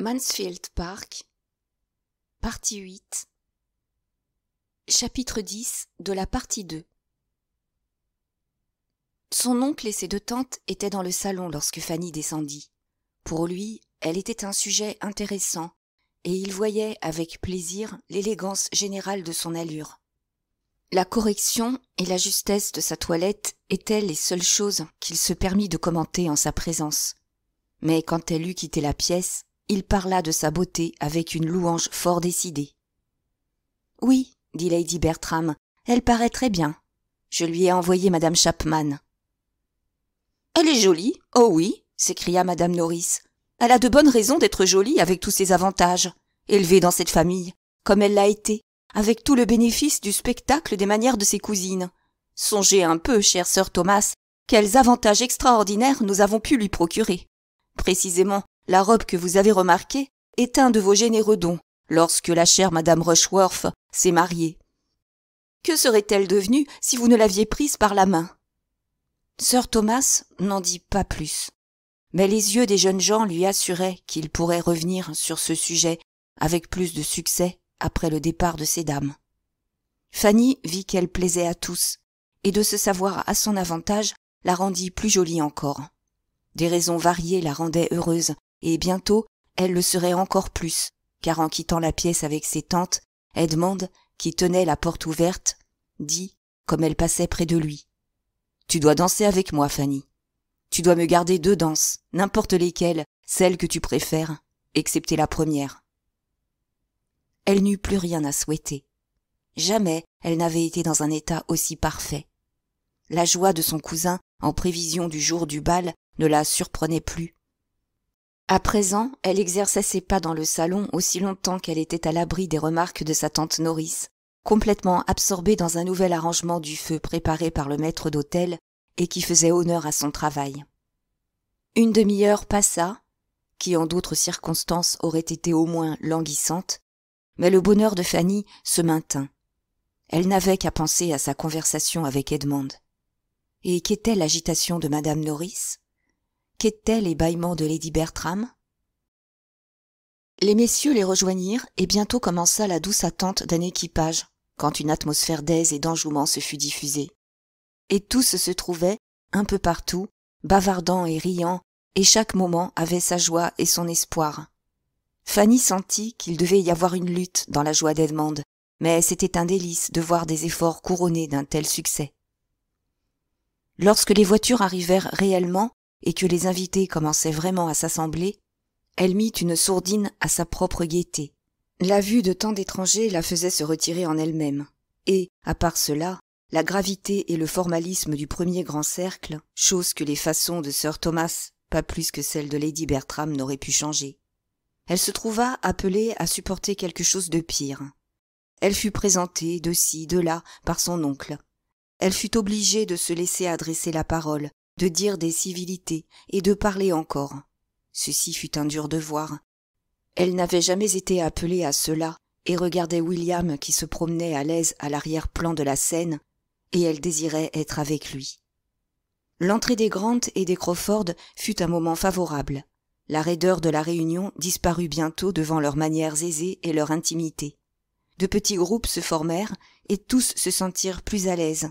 Mansfield Park, partie 8, chapitre 10 de la partie 2. Son oncle et ses deux tantes étaient dans le salon lorsque Fanny descendit. Pour lui, elle était un sujet intéressant, et il voyait avec plaisir l'élégance générale de son allure. La correction et la justesse de sa toilette étaient les seules choses qu'il se permit de commenter en sa présence. Mais quand elle eut quitté la pièce, il parla de sa beauté avec une louange fort décidée. Oui, dit Lady Bertram, elle paraît très bien. Je lui ai envoyé madame Chapman. Elle est jolie, oh oui, s'écria madame Norris. Elle a de bonnes raisons d'être jolie avec tous ses avantages, élevée dans cette famille, comme elle l'a été, avec tout le bénéfice du spectacle des manières de ses cousines. Songez un peu, chère sœur Thomas, quels avantages extraordinaires nous avons pu lui procurer. Précisément, la robe que vous avez remarquée est un de vos généreux dons lorsque la chère Madame Rushworth s'est mariée. Que serait-elle devenue si vous ne l'aviez prise par la main Sir Thomas n'en dit pas plus. Mais les yeux des jeunes gens lui assuraient qu'il pourrait revenir sur ce sujet avec plus de succès après le départ de ces dames. Fanny vit qu'elle plaisait à tous, et de se savoir à son avantage la rendit plus jolie encore. Des raisons variées la rendaient heureuse, et bientôt elle le serait encore plus, car en quittant la pièce avec ses tantes, Edmond, qui tenait la porte ouverte, dit, comme elle passait près de lui. Tu dois danser avec moi, Fanny. Tu dois me garder deux danses, n'importe lesquelles, celles que tu préfères, excepté la première. Elle n'eut plus rien à souhaiter. Jamais elle n'avait été dans un état aussi parfait. La joie de son cousin, en prévision du jour du bal, ne la surprenait plus, à présent, elle exerçait ses pas dans le salon aussi longtemps qu'elle était à l'abri des remarques de sa tante Norris, complètement absorbée dans un nouvel arrangement du feu préparé par le maître d'hôtel et qui faisait honneur à son travail. Une demi-heure passa, qui en d'autres circonstances aurait été au moins languissante, mais le bonheur de Fanny se maintint. Elle n'avait qu'à penser à sa conversation avec Edmond. Et qu'était l'agitation de madame Norris? qu'étaient les bâillements de lady bertram les messieurs les rejoignirent et bientôt commença la douce attente d'un équipage quand une atmosphère d'aise et d'enjouement se fut diffusée et tous se trouvaient un peu partout bavardant et riant et chaque moment avait sa joie et son espoir fanny sentit qu'il devait y avoir une lutte dans la joie d'edmond mais c'était un délice de voir des efforts couronnés d'un tel succès lorsque les voitures arrivèrent réellement et que les invités commençaient vraiment à s'assembler, elle mit une sourdine à sa propre gaieté. La vue de tant d'étrangers la faisait se retirer en elle-même, et, à part cela, la gravité et le formalisme du premier grand cercle, chose que les façons de sir Thomas, pas plus que celles de Lady Bertram, n'auraient pu changer. Elle se trouva appelée à supporter quelque chose de pire. Elle fut présentée de ci, de là, par son oncle. Elle fut obligée de se laisser adresser la parole, de dire des civilités et de parler encore. Ceci fut un dur devoir. Elle n'avait jamais été appelée à cela et regardait William qui se promenait à l'aise à l'arrière-plan de la scène et elle désirait être avec lui. L'entrée des Grant et des Crawford fut un moment favorable. La raideur de la réunion disparut bientôt devant leurs manières aisées et leur intimité. De petits groupes se formèrent et tous se sentirent plus à l'aise.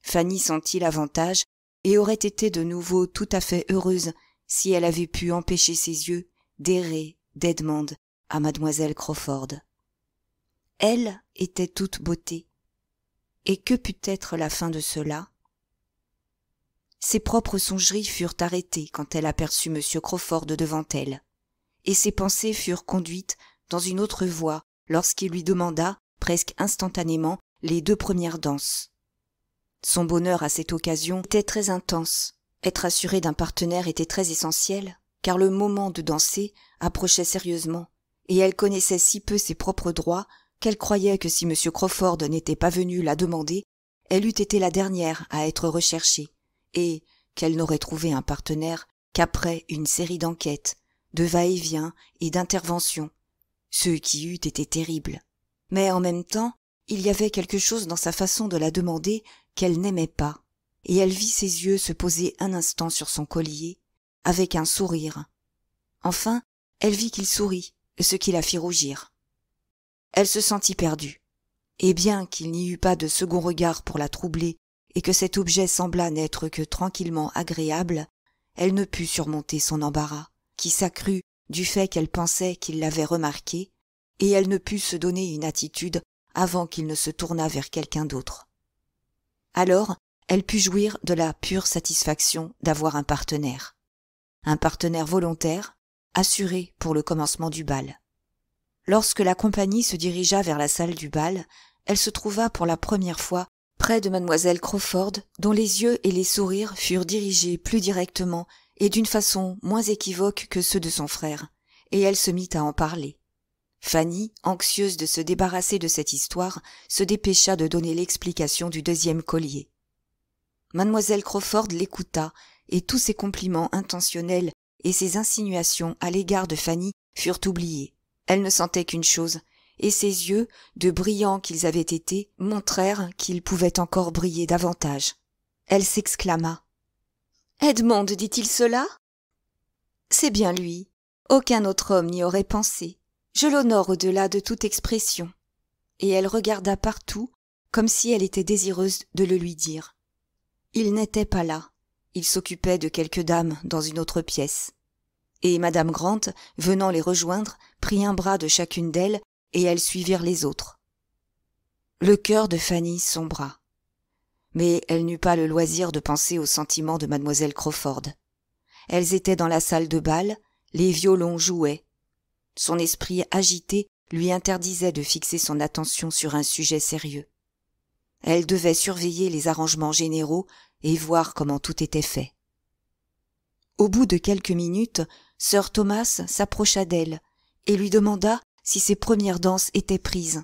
Fanny sentit l'avantage et aurait été de nouveau tout à fait heureuse si elle avait pu empêcher ses yeux d'errer d'edmond à mademoiselle crawford elle était toute beauté et que put être la fin de cela ses propres songeries furent arrêtées quand elle aperçut monsieur crawford devant elle et ses pensées furent conduites dans une autre voie lorsqu'il lui demanda presque instantanément les deux premières danses son bonheur à cette occasion était très intense. Être assurée d'un partenaire était très essentiel, car le moment de danser approchait sérieusement, et elle connaissait si peu ses propres droits qu'elle croyait que si M. Crawford n'était pas venu la demander, elle eût été la dernière à être recherchée, et qu'elle n'aurait trouvé un partenaire qu'après une série d'enquêtes, de va-et-vient et, et d'interventions, ce qui eût été terrible. Mais en même temps, il y avait quelque chose dans sa façon de la demander qu'elle n'aimait pas, et elle vit ses yeux se poser un instant sur son collier, avec un sourire. Enfin, elle vit qu'il sourit, ce qui la fit rougir. Elle se sentit perdue, et bien qu'il n'y eût pas de second regard pour la troubler, et que cet objet sembla n'être que tranquillement agréable, elle ne put surmonter son embarras, qui s'accrut du fait qu'elle pensait qu'il l'avait remarquée, et elle ne put se donner une attitude avant qu'il ne se tournât vers quelqu'un d'autre. Alors, elle put jouir de la pure satisfaction d'avoir un partenaire. Un partenaire volontaire, assuré pour le commencement du bal. Lorsque la compagnie se dirigea vers la salle du bal, elle se trouva pour la première fois près de mademoiselle Crawford, dont les yeux et les sourires furent dirigés plus directement et d'une façon moins équivoque que ceux de son frère, et elle se mit à en parler. Fanny, anxieuse de se débarrasser de cette histoire, se dépêcha de donner l'explication du deuxième collier. Mademoiselle Crawford l'écouta, et tous ses compliments intentionnels et ses insinuations à l'égard de Fanny furent oubliés. Elle ne sentait qu'une chose, et ses yeux, de brillants qu'ils avaient été, montrèrent qu'ils pouvaient encore briller davantage. Elle s'exclama. Edmond dit-il cela C'est bien lui. Aucun autre homme n'y aurait pensé je l'honore au-delà de toute expression. Et elle regarda partout, comme si elle était désireuse de le lui dire. Il n'était pas là. Il s'occupait de quelques dames dans une autre pièce. Et madame Grant, venant les rejoindre, prit un bras de chacune d'elles, et elles suivirent les autres. Le cœur de Fanny sombra. Mais elle n'eut pas le loisir de penser aux sentiments de mademoiselle Crawford. Elles étaient dans la salle de bal, les violons jouaient, son esprit agité lui interdisait de fixer son attention sur un sujet sérieux. Elle devait surveiller les arrangements généraux et voir comment tout était fait. Au bout de quelques minutes, Sir Thomas s'approcha d'elle et lui demanda si ses premières danses étaient prises.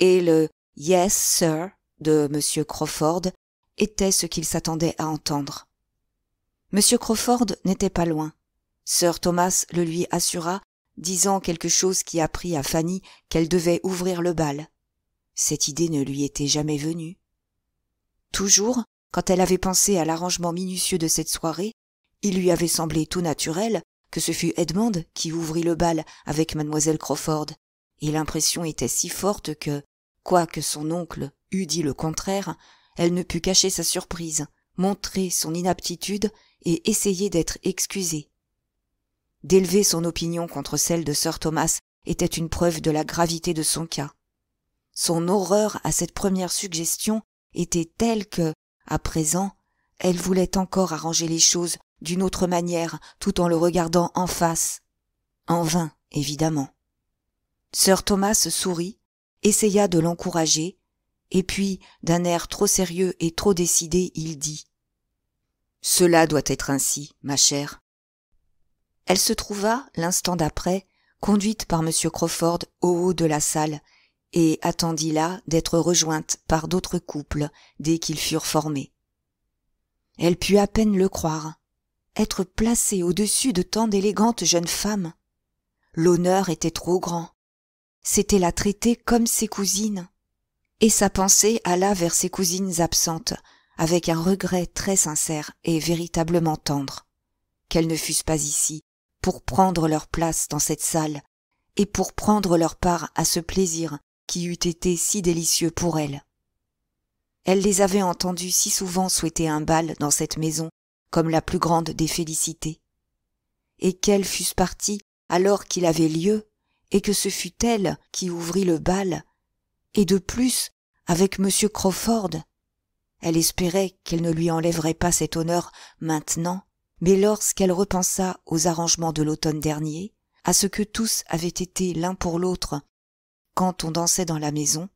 Et le Yes, sir de M. Crawford était ce qu'il s'attendait à entendre. M. Crawford n'était pas loin. Sir Thomas le lui assura, disant quelque chose qui apprit à Fanny qu'elle devait ouvrir le bal. Cette idée ne lui était jamais venue. Toujours, quand elle avait pensé à l'arrangement minutieux de cette soirée, il lui avait semblé tout naturel que ce fût Edmond qui ouvrit le bal avec mademoiselle Crawford, et l'impression était si forte que, quoique son oncle eût dit le contraire, elle ne put cacher sa surprise, montrer son inaptitude et essayer d'être excusée d'élever son opinion contre celle de sir Thomas était une preuve de la gravité de son cas. Son horreur à cette première suggestion était telle que, à présent, elle voulait encore arranger les choses d'une autre manière tout en le regardant en face. En vain, évidemment. Sir Thomas sourit, essaya de l'encourager, et puis, d'un air trop sérieux et trop décidé, il dit Cela doit être ainsi, ma chère. Elle se trouva, l'instant d'après, conduite par M. Crawford au haut de la salle, et attendit là d'être rejointe par d'autres couples dès qu'ils furent formés. Elle put à peine le croire. Être placée au-dessus de tant d'élégantes jeunes femmes. L'honneur était trop grand. C'était la traiter comme ses cousines. Et sa pensée alla vers ses cousines absentes, avec un regret très sincère et véritablement tendre. Qu'elles ne fussent pas ici pour prendre leur place dans cette salle et pour prendre leur part à ce plaisir qui eût été si délicieux pour elle. Elle les avait entendus si souvent souhaiter un bal dans cette maison comme la plus grande des félicités. Et qu'elles fussent parties alors qu'il avait lieu, et que ce fut elle qui ouvrit le bal, et de plus, avec M. Crawford, elle espérait qu'elle ne lui enlèverait pas cet honneur maintenant mais lorsqu'elle repensa aux arrangements de l'automne dernier, à ce que tous avaient été l'un pour l'autre quand on dansait dans la maison,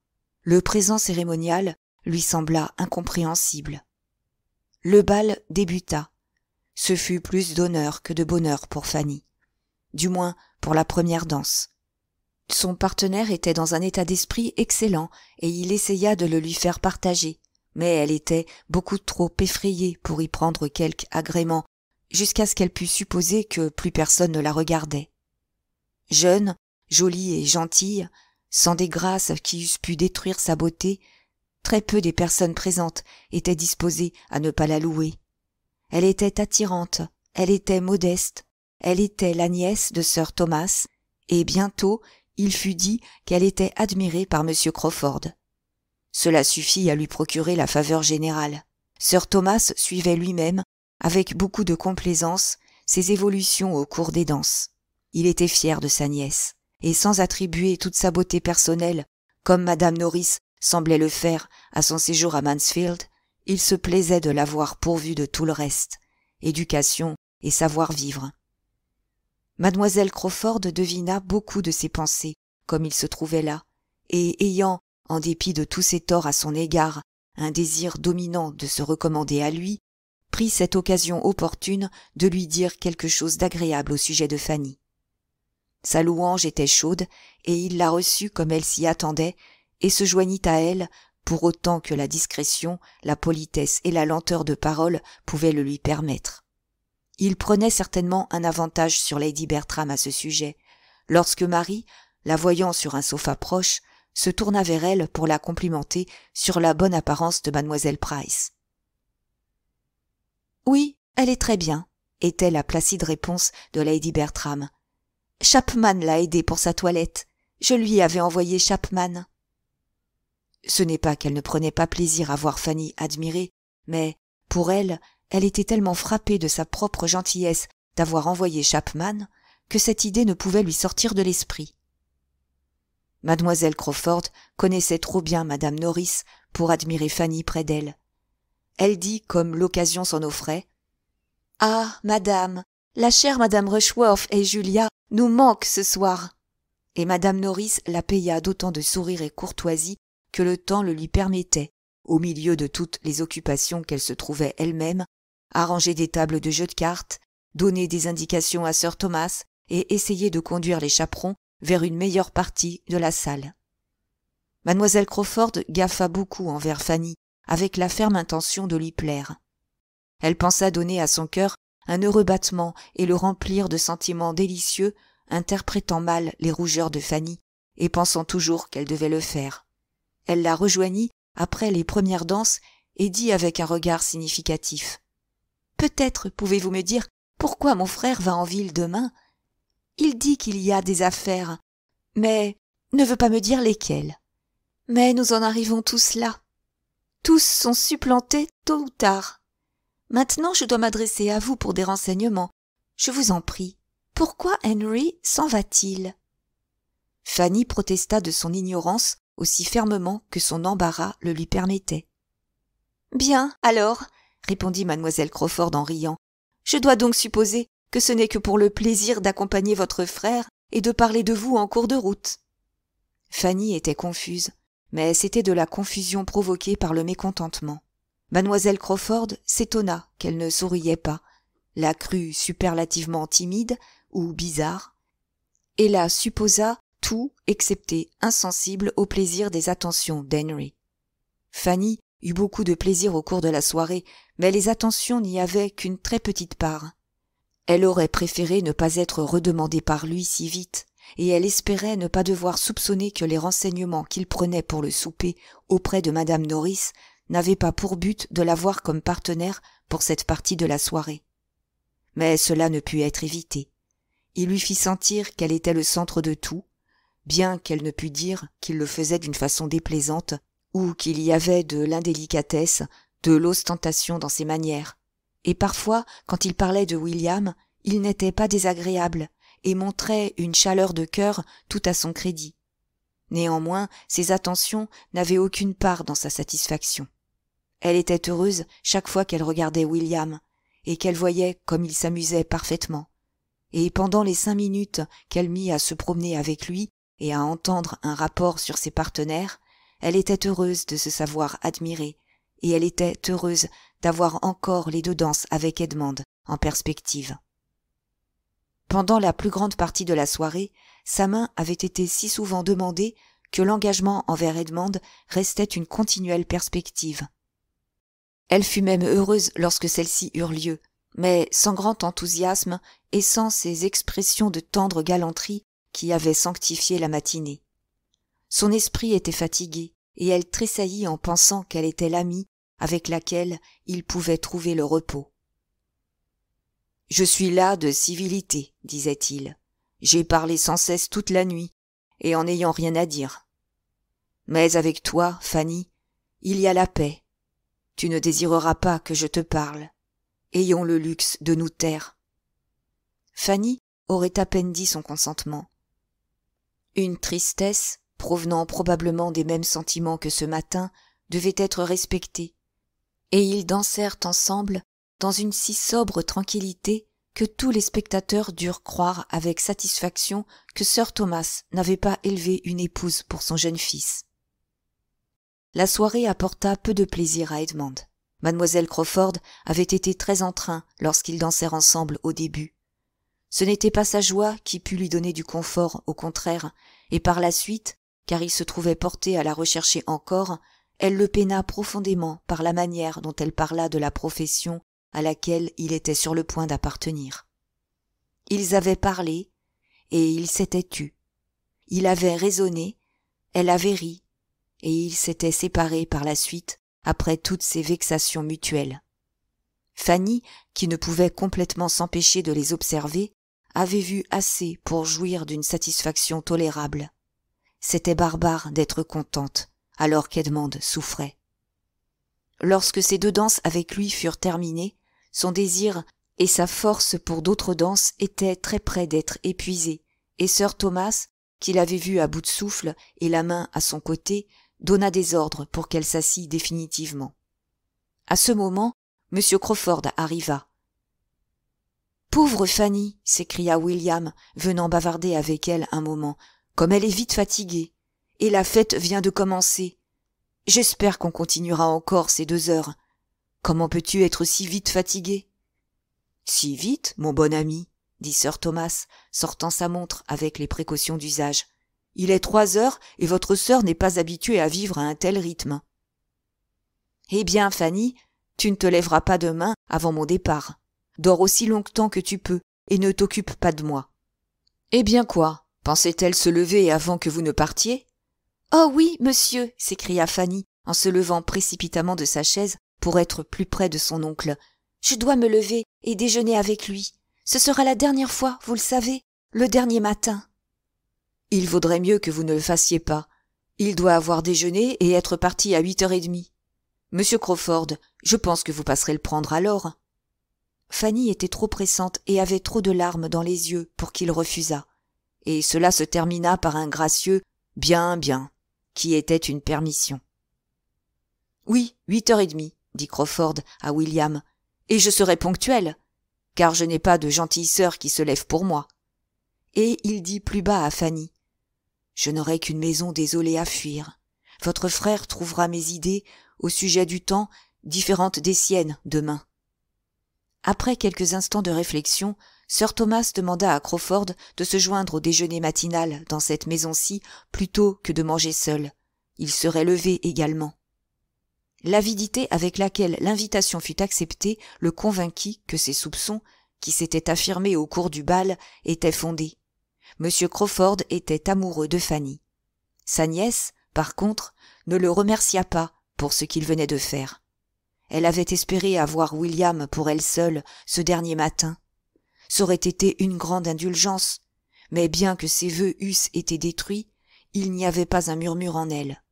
le présent cérémonial lui sembla incompréhensible. Le bal débuta. Ce fut plus d'honneur que de bonheur pour Fanny, du moins pour la première danse. Son partenaire était dans un état d'esprit excellent et il essaya de le lui faire partager, mais elle était beaucoup trop effrayée pour y prendre quelque agrément jusqu'à ce qu'elle pût supposer que plus personne ne la regardait. Jeune, jolie et gentille, sans des grâces qui eussent pu détruire sa beauté, très peu des personnes présentes étaient disposées à ne pas la louer. Elle était attirante, elle était modeste, elle était la nièce de sir Thomas, et bientôt il fut dit qu'elle était admirée par M. Crawford. Cela suffit à lui procurer la faveur générale. Sir Thomas suivait lui-même avec beaucoup de complaisance ses évolutions au cours des danses. Il était fier de sa nièce, et sans attribuer toute sa beauté personnelle, comme Madame Norris semblait le faire à son séjour à Mansfield, il se plaisait de l'avoir pourvue de tout le reste, éducation et savoir-vivre. Mademoiselle Crawford devina beaucoup de ses pensées, comme il se trouvait là, et ayant, en dépit de tous ses torts à son égard, un désir dominant de se recommander à lui, prit cette occasion opportune de lui dire quelque chose d'agréable au sujet de Fanny. Sa louange était chaude, et il la reçut comme elle s'y attendait, et se joignit à elle, pour autant que la discrétion, la politesse et la lenteur de parole pouvaient le lui permettre. Il prenait certainement un avantage sur Lady Bertram à ce sujet, lorsque Marie, la voyant sur un sofa proche, se tourna vers elle pour la complimenter sur la bonne apparence de mademoiselle Price. Oui, elle est très bien, était la placide réponse de Lady Bertram. Chapman l'a aidée pour sa toilette. Je lui avais envoyé Chapman. Ce n'est pas qu'elle ne prenait pas plaisir à voir Fanny admirée, mais, pour elle, elle était tellement frappée de sa propre gentillesse d'avoir envoyé Chapman que cette idée ne pouvait lui sortir de l'esprit. Mademoiselle Crawford connaissait trop bien Madame Norris pour admirer Fanny près d'elle, elle dit, comme l'occasion s'en offrait, Ah, madame, la chère madame Rushworth et Julia nous manquent ce soir. Et madame Norris la paya d'autant de sourires et courtoisie que le temps le lui permettait, au milieu de toutes les occupations qu'elle se trouvait elle-même, arranger des tables de jeux de cartes, donner des indications à sir Thomas et essayer de conduire les chaperons vers une meilleure partie de la salle. Mademoiselle Crawford gaffa beaucoup envers Fanny, avec la ferme intention de lui plaire. Elle pensa donner à son cœur un heureux battement et le remplir de sentiments délicieux, interprétant mal les rougeurs de Fanny et pensant toujours qu'elle devait le faire. Elle la rejoignit après les premières danses et dit avec un regard significatif Peut-être pouvez-vous me dire pourquoi mon frère va en ville demain Il dit qu'il y a des affaires, mais ne veut pas me dire lesquelles. Mais nous en arrivons tous là. Tous sont supplantés tôt ou tard. Maintenant je dois m'adresser à vous pour des renseignements. Je vous en prie. Pourquoi Henry s'en va-t-il Fanny protesta de son ignorance aussi fermement que son embarras le lui permettait. Bien, alors, répondit mademoiselle Crawford en riant, je dois donc supposer que ce n'est que pour le plaisir d'accompagner votre frère et de parler de vous en cours de route. Fanny était confuse mais c'était de la confusion provoquée par le mécontentement. Mademoiselle Crawford s'étonna qu'elle ne souriait pas, la crut superlativement timide ou bizarre, et la supposa tout excepté insensible au plaisir des attentions d'Henry. Fanny eut beaucoup de plaisir au cours de la soirée, mais les attentions n'y avaient qu'une très petite part. Elle aurait préféré ne pas être redemandée par lui si vite et elle espérait ne pas devoir soupçonner que les renseignements qu'il prenait pour le souper auprès de madame norris n'avaient pas pour but de l'avoir comme partenaire pour cette partie de la soirée mais cela ne put être évité il lui fit sentir qu'elle était le centre de tout bien qu'elle ne pût dire qu'il le faisait d'une façon déplaisante ou qu'il y avait de l'indélicatesse de l'ostentation dans ses manières et parfois quand il parlait de william il n'était pas désagréable et montrait une chaleur de cœur tout à son crédit. Néanmoins, ses attentions n'avaient aucune part dans sa satisfaction. Elle était heureuse chaque fois qu'elle regardait William, et qu'elle voyait comme il s'amusait parfaitement. Et pendant les cinq minutes qu'elle mit à se promener avec lui et à entendre un rapport sur ses partenaires, elle était heureuse de se savoir admirée, et elle était heureuse d'avoir encore les deux danses avec Edmond en perspective. Pendant la plus grande partie de la soirée, sa main avait été si souvent demandée que l'engagement envers Edmond restait une continuelle perspective. Elle fut même heureuse lorsque celles-ci eurent lieu, mais sans grand enthousiasme et sans ces expressions de tendre galanterie qui avaient sanctifié la matinée. Son esprit était fatigué, et elle tressaillit en pensant qu'elle était l'amie avec laquelle il pouvait trouver le repos. Je suis là de civilité, disait-il. J'ai parlé sans cesse toute la nuit, et en n'ayant rien à dire. Mais avec toi, Fanny, il y a la paix. Tu ne désireras pas que je te parle. Ayons le luxe de nous taire. Fanny aurait à peine dit son consentement. Une tristesse, provenant probablement des mêmes sentiments que ce matin, devait être respectée, et ils dansèrent ensemble dans une si sobre tranquillité que tous les spectateurs durent croire avec satisfaction que sir Thomas n'avait pas élevé une épouse pour son jeune fils. La soirée apporta peu de plaisir à Edmond. Mademoiselle Crawford avait été très en train lorsqu'ils dansèrent ensemble au début. Ce n'était pas sa joie qui put lui donner du confort, au contraire, et par la suite, car il se trouvait porté à la rechercher encore, elle le peina profondément par la manière dont elle parla de la profession à laquelle il était sur le point d'appartenir. Ils avaient parlé, et ils s'étaient tu. Il avait raisonné, elle avait ri, et ils s'étaient séparés par la suite, après toutes ces vexations mutuelles. Fanny, qui ne pouvait complètement s'empêcher de les observer, avait vu assez pour jouir d'une satisfaction tolérable. C'était barbare d'être contente, alors qu'Edmond souffrait. Lorsque ces deux danses avec lui furent terminées, son désir et sa force pour d'autres danses étaient très près d'être épuisés, et sir Thomas, qui l'avait vu à bout de souffle et la main à son côté, donna des ordres pour qu'elle s'assit définitivement. À ce moment, M. Crawford arriva. Pauvre Fanny, s'écria William, venant bavarder avec elle un moment, comme elle est vite fatiguée. Et la fête vient de commencer. J'espère qu'on continuera encore ces deux heures comment peux-tu être si vite fatigué si vite mon bon ami dit sir thomas sortant sa montre avec les précautions d'usage il est trois heures et votre sœur n'est pas habituée à vivre à un tel rythme eh bien fanny tu ne te lèveras pas demain avant mon départ dors aussi longtemps que tu peux et ne t'occupe pas de moi eh bien quoi pensait-elle se lever avant que vous ne partiez oh oui monsieur s'écria fanny en se levant précipitamment de sa chaise pour être plus près de son oncle. Je dois me lever et déjeuner avec lui. Ce sera la dernière fois, vous le savez, le dernier matin. Il vaudrait mieux que vous ne le fassiez pas. Il doit avoir déjeuné et être parti à huit heures et demie. Monsieur Crawford, je pense que vous passerez le prendre alors. Fanny était trop pressante et avait trop de larmes dans les yeux pour qu'il refusât. Et cela se termina par un gracieux bien, bien, qui était une permission. Oui, huit heures et demie dit Crawford à William, et je serai ponctuel, car je n'ai pas de gentille sœur qui se lève pour moi. Et il dit plus bas à Fanny, Je n'aurai qu'une maison désolée à fuir. Votre frère trouvera mes idées au sujet du temps différentes des siennes demain. Après quelques instants de réflexion, Sir Thomas demanda à Crawford de se joindre au déjeuner matinal dans cette maison-ci plutôt que de manger seul. Il serait levé également. L'avidité avec laquelle l'invitation fut acceptée le convainquit que ses soupçons, qui s'étaient affirmés au cours du bal, étaient fondés. M. Crawford était amoureux de Fanny. Sa nièce, par contre, ne le remercia pas pour ce qu'il venait de faire. Elle avait espéré avoir William pour elle seule ce dernier matin. aurait été une grande indulgence, mais bien que ses vœux eussent été détruits, il n'y avait pas un murmure en elle.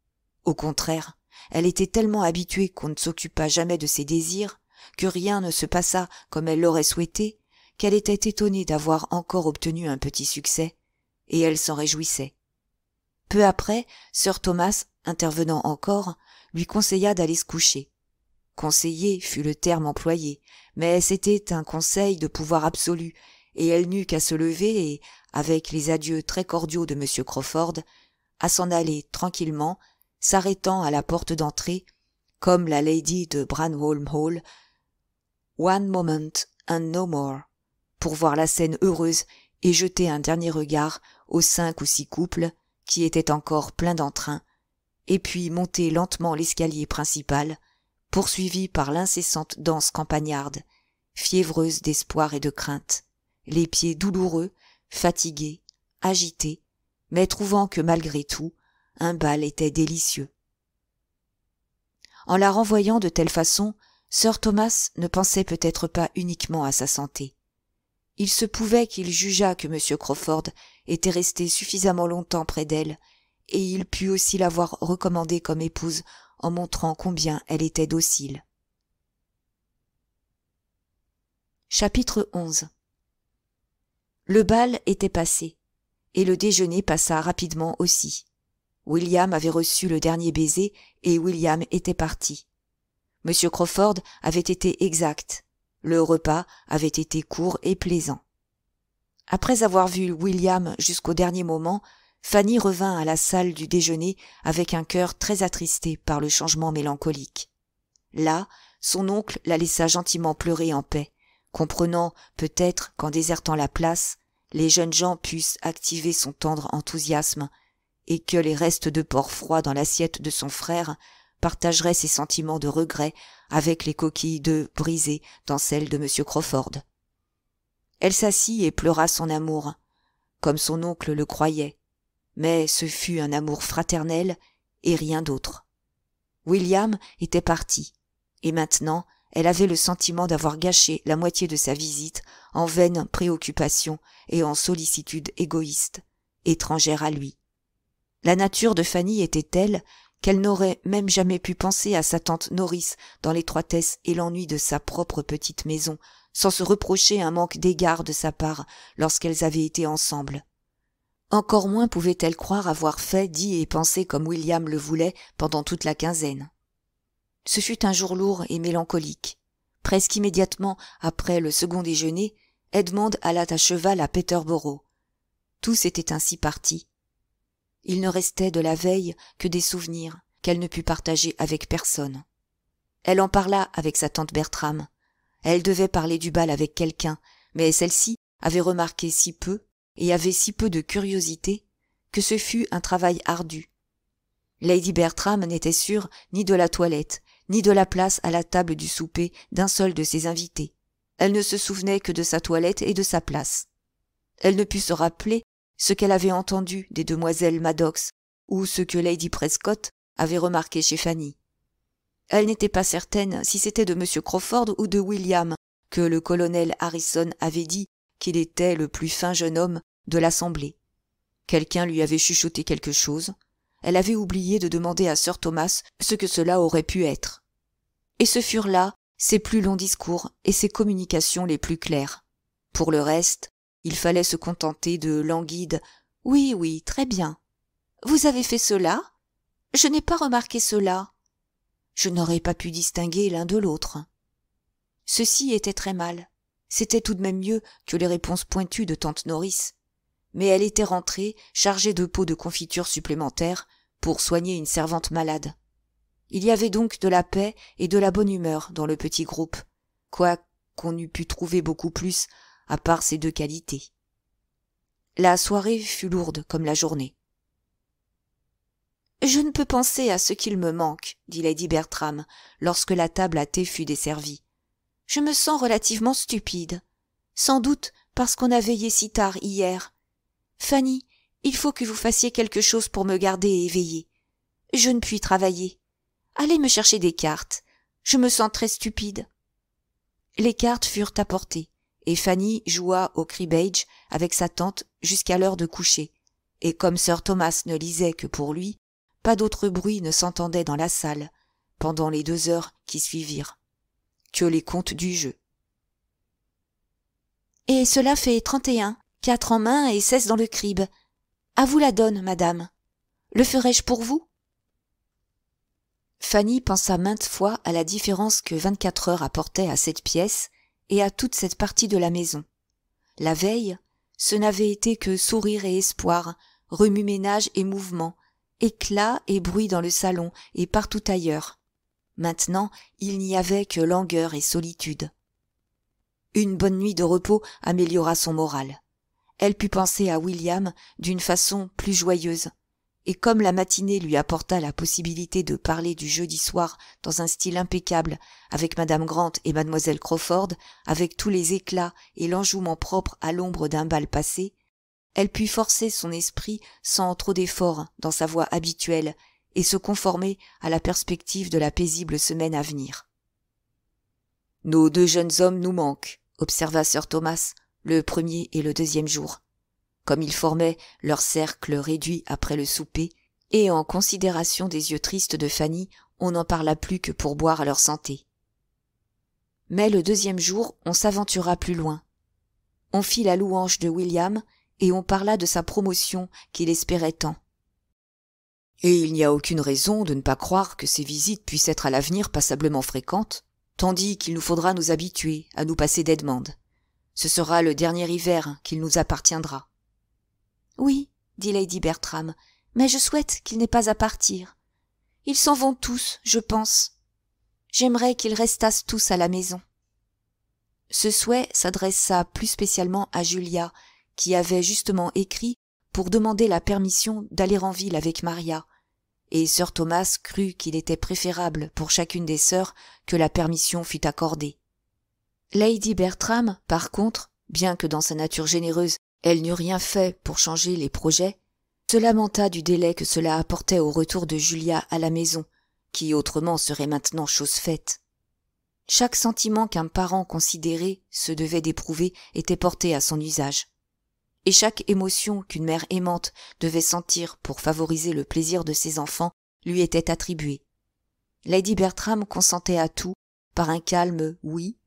Au contraire, elle était tellement habituée qu'on ne s'occupa jamais de ses désirs, que rien ne se passa comme elle l'aurait souhaité, qu'elle était étonnée d'avoir encore obtenu un petit succès, et elle s'en réjouissait. Peu après, sir Thomas, intervenant encore, lui conseilla d'aller se coucher. Conseiller fut le terme employé, mais c'était un conseil de pouvoir absolu, et elle n'eut qu'à se lever et, avec les adieux très cordiaux de M. Crawford, à s'en aller tranquillement s'arrêtant à la porte d'entrée, comme la lady de Branholm Hall, One moment and no more, pour voir la scène heureuse et jeter un dernier regard aux cinq ou six couples qui étaient encore pleins d'entrain, et puis monter lentement l'escalier principal, poursuivi par l'incessante danse campagnarde, fiévreuse d'espoir et de crainte, les pieds douloureux, fatigués, agités, mais trouvant que malgré tout, un bal était délicieux. En la renvoyant de telle façon, sir Thomas ne pensait peut-être pas uniquement à sa santé. Il se pouvait qu'il jugeât que M. Crawford était resté suffisamment longtemps près d'elle, et il put aussi l'avoir recommandée comme épouse en montrant combien elle était docile. Chapitre 11 Le bal était passé, et le déjeuner passa rapidement aussi. William avait reçu le dernier baiser et William était parti. Monsieur Crawford avait été exact. Le repas avait été court et plaisant. Après avoir vu William jusqu'au dernier moment, Fanny revint à la salle du déjeuner avec un cœur très attristé par le changement mélancolique. Là, son oncle la laissa gentiment pleurer en paix, comprenant peut-être qu'en désertant la place, les jeunes gens puissent activer son tendre enthousiasme et que les restes de porc froid dans l'assiette de son frère partageraient ses sentiments de regret avec les coquilles d'œufs brisées dans celles de m crawford elle s'assit et pleura son amour comme son oncle le croyait mais ce fut un amour fraternel et rien d'autre william était parti et maintenant elle avait le sentiment d'avoir gâché la moitié de sa visite en vaines préoccupations et en sollicitudes égoïstes étrangères à lui la nature de Fanny était telle qu'elle n'aurait même jamais pu penser à sa tante Norris dans l'étroitesse et l'ennui de sa propre petite maison, sans se reprocher un manque d'égard de sa part lorsqu'elles avaient été ensemble. Encore moins pouvait-elle croire avoir fait, dit et pensé comme William le voulait pendant toute la quinzaine. Ce fut un jour lourd et mélancolique. Presque immédiatement après le second déjeuner, Edmond alla à cheval à Peterborough. Tous étaient ainsi partis, il ne restait de la veille que des souvenirs qu'elle ne put partager avec personne. Elle en parla avec sa tante Bertram. Elle devait parler du bal avec quelqu'un, mais celle-ci avait remarqué si peu et avait si peu de curiosité que ce fut un travail ardu. Lady Bertram n'était sûre ni de la toilette, ni de la place à la table du souper d'un seul de ses invités. Elle ne se souvenait que de sa toilette et de sa place. Elle ne put se rappeler ce qu'elle avait entendu des demoiselles Maddox ou ce que Lady Prescott avait remarqué chez Fanny. Elle n'était pas certaine si c'était de M. Crawford ou de William que le colonel Harrison avait dit qu'il était le plus fin jeune homme de l'assemblée. Quelqu'un lui avait chuchoté quelque chose. Elle avait oublié de demander à Sir Thomas ce que cela aurait pu être. Et ce furent là ses plus longs discours et ses communications les plus claires. Pour le reste, il fallait se contenter de languides Oui, oui, très bien. Vous avez fait cela? Je n'ai pas remarqué cela. Je n'aurais pas pu distinguer l'un de l'autre. Ceci était très mal. C'était tout de même mieux que les réponses pointues de tante Norris. Mais elle était rentrée, chargée de pots de confiture supplémentaires, pour soigner une servante malade. Il y avait donc de la paix et de la bonne humeur dans le petit groupe, quoi qu'on eût pu trouver beaucoup plus à part ces deux qualités. La soirée fut lourde comme la journée. Je ne peux penser à ce qu'il me manque, dit Lady Bertram, lorsque la table à thé fut desservie. Je me sens relativement stupide. Sans doute parce qu'on a veillé si tard hier. Fanny, il faut que vous fassiez quelque chose pour me garder éveillée. Je ne puis travailler. Allez me chercher des cartes. Je me sens très stupide. Les cartes furent apportées et Fanny joua au cribbage avec sa tante jusqu'à l'heure de coucher, et comme sir Thomas ne lisait que pour lui, pas d'autre bruit ne s'entendait dans la salle, pendant les deux heures qui suivirent, que les comptes du jeu. Et cela fait trente et un, quatre en main et seize dans le crib. À vous la donne, madame. Le ferai-je pour vous Fanny pensa maintes fois à la différence que vingt-quatre heures apportaient à cette pièce et à toute cette partie de la maison. La veille, ce n'avait été que sourire et espoir, remue-ménage et mouvement, éclat et bruit dans le salon et partout ailleurs. Maintenant, il n'y avait que langueur et solitude. Une bonne nuit de repos améliora son moral. Elle put penser à William d'une façon plus joyeuse, et comme la matinée lui apporta la possibilité de parler du jeudi soir dans un style impeccable avec madame grant et mademoiselle crawford avec tous les éclats et l'enjouement propre à l'ombre d'un bal passé elle put forcer son esprit sans trop d'effort dans sa voix habituelle et se conformer à la perspective de la paisible semaine à venir nos deux jeunes hommes nous manquent observa sir thomas le premier et le deuxième jour comme ils formaient leur cercle réduit après le souper et en considération des yeux tristes de fanny on n'en parla plus que pour boire à leur santé mais le deuxième jour on s'aventura plus loin on fit la louange de william et on parla de sa promotion qu'il espérait tant et il n'y a aucune raison de ne pas croire que ces visites puissent être à l'avenir passablement fréquentes tandis qu'il nous faudra nous habituer à nous passer des demandes. ce sera le dernier hiver qu'il nous appartiendra oui, dit Lady Bertram, mais je souhaite qu'il n'ait pas à partir. Ils s'en vont tous, je pense. J'aimerais qu'ils restassent tous à la maison. Ce souhait s'adressa plus spécialement à Julia, qui avait justement écrit pour demander la permission d'aller en ville avec Maria, et sir Thomas crut qu'il était préférable pour chacune des sœurs que la permission fût accordée. Lady Bertram, par contre, bien que dans sa nature généreuse elle n'eut rien fait pour changer les projets, se lamenta du délai que cela apportait au retour de Julia à la maison, qui autrement serait maintenant chose faite. Chaque sentiment qu'un parent considéré se devait d'éprouver était porté à son usage. Et chaque émotion qu'une mère aimante devait sentir pour favoriser le plaisir de ses enfants lui était attribuée. Lady Bertram consentait à tout, par un calme oui,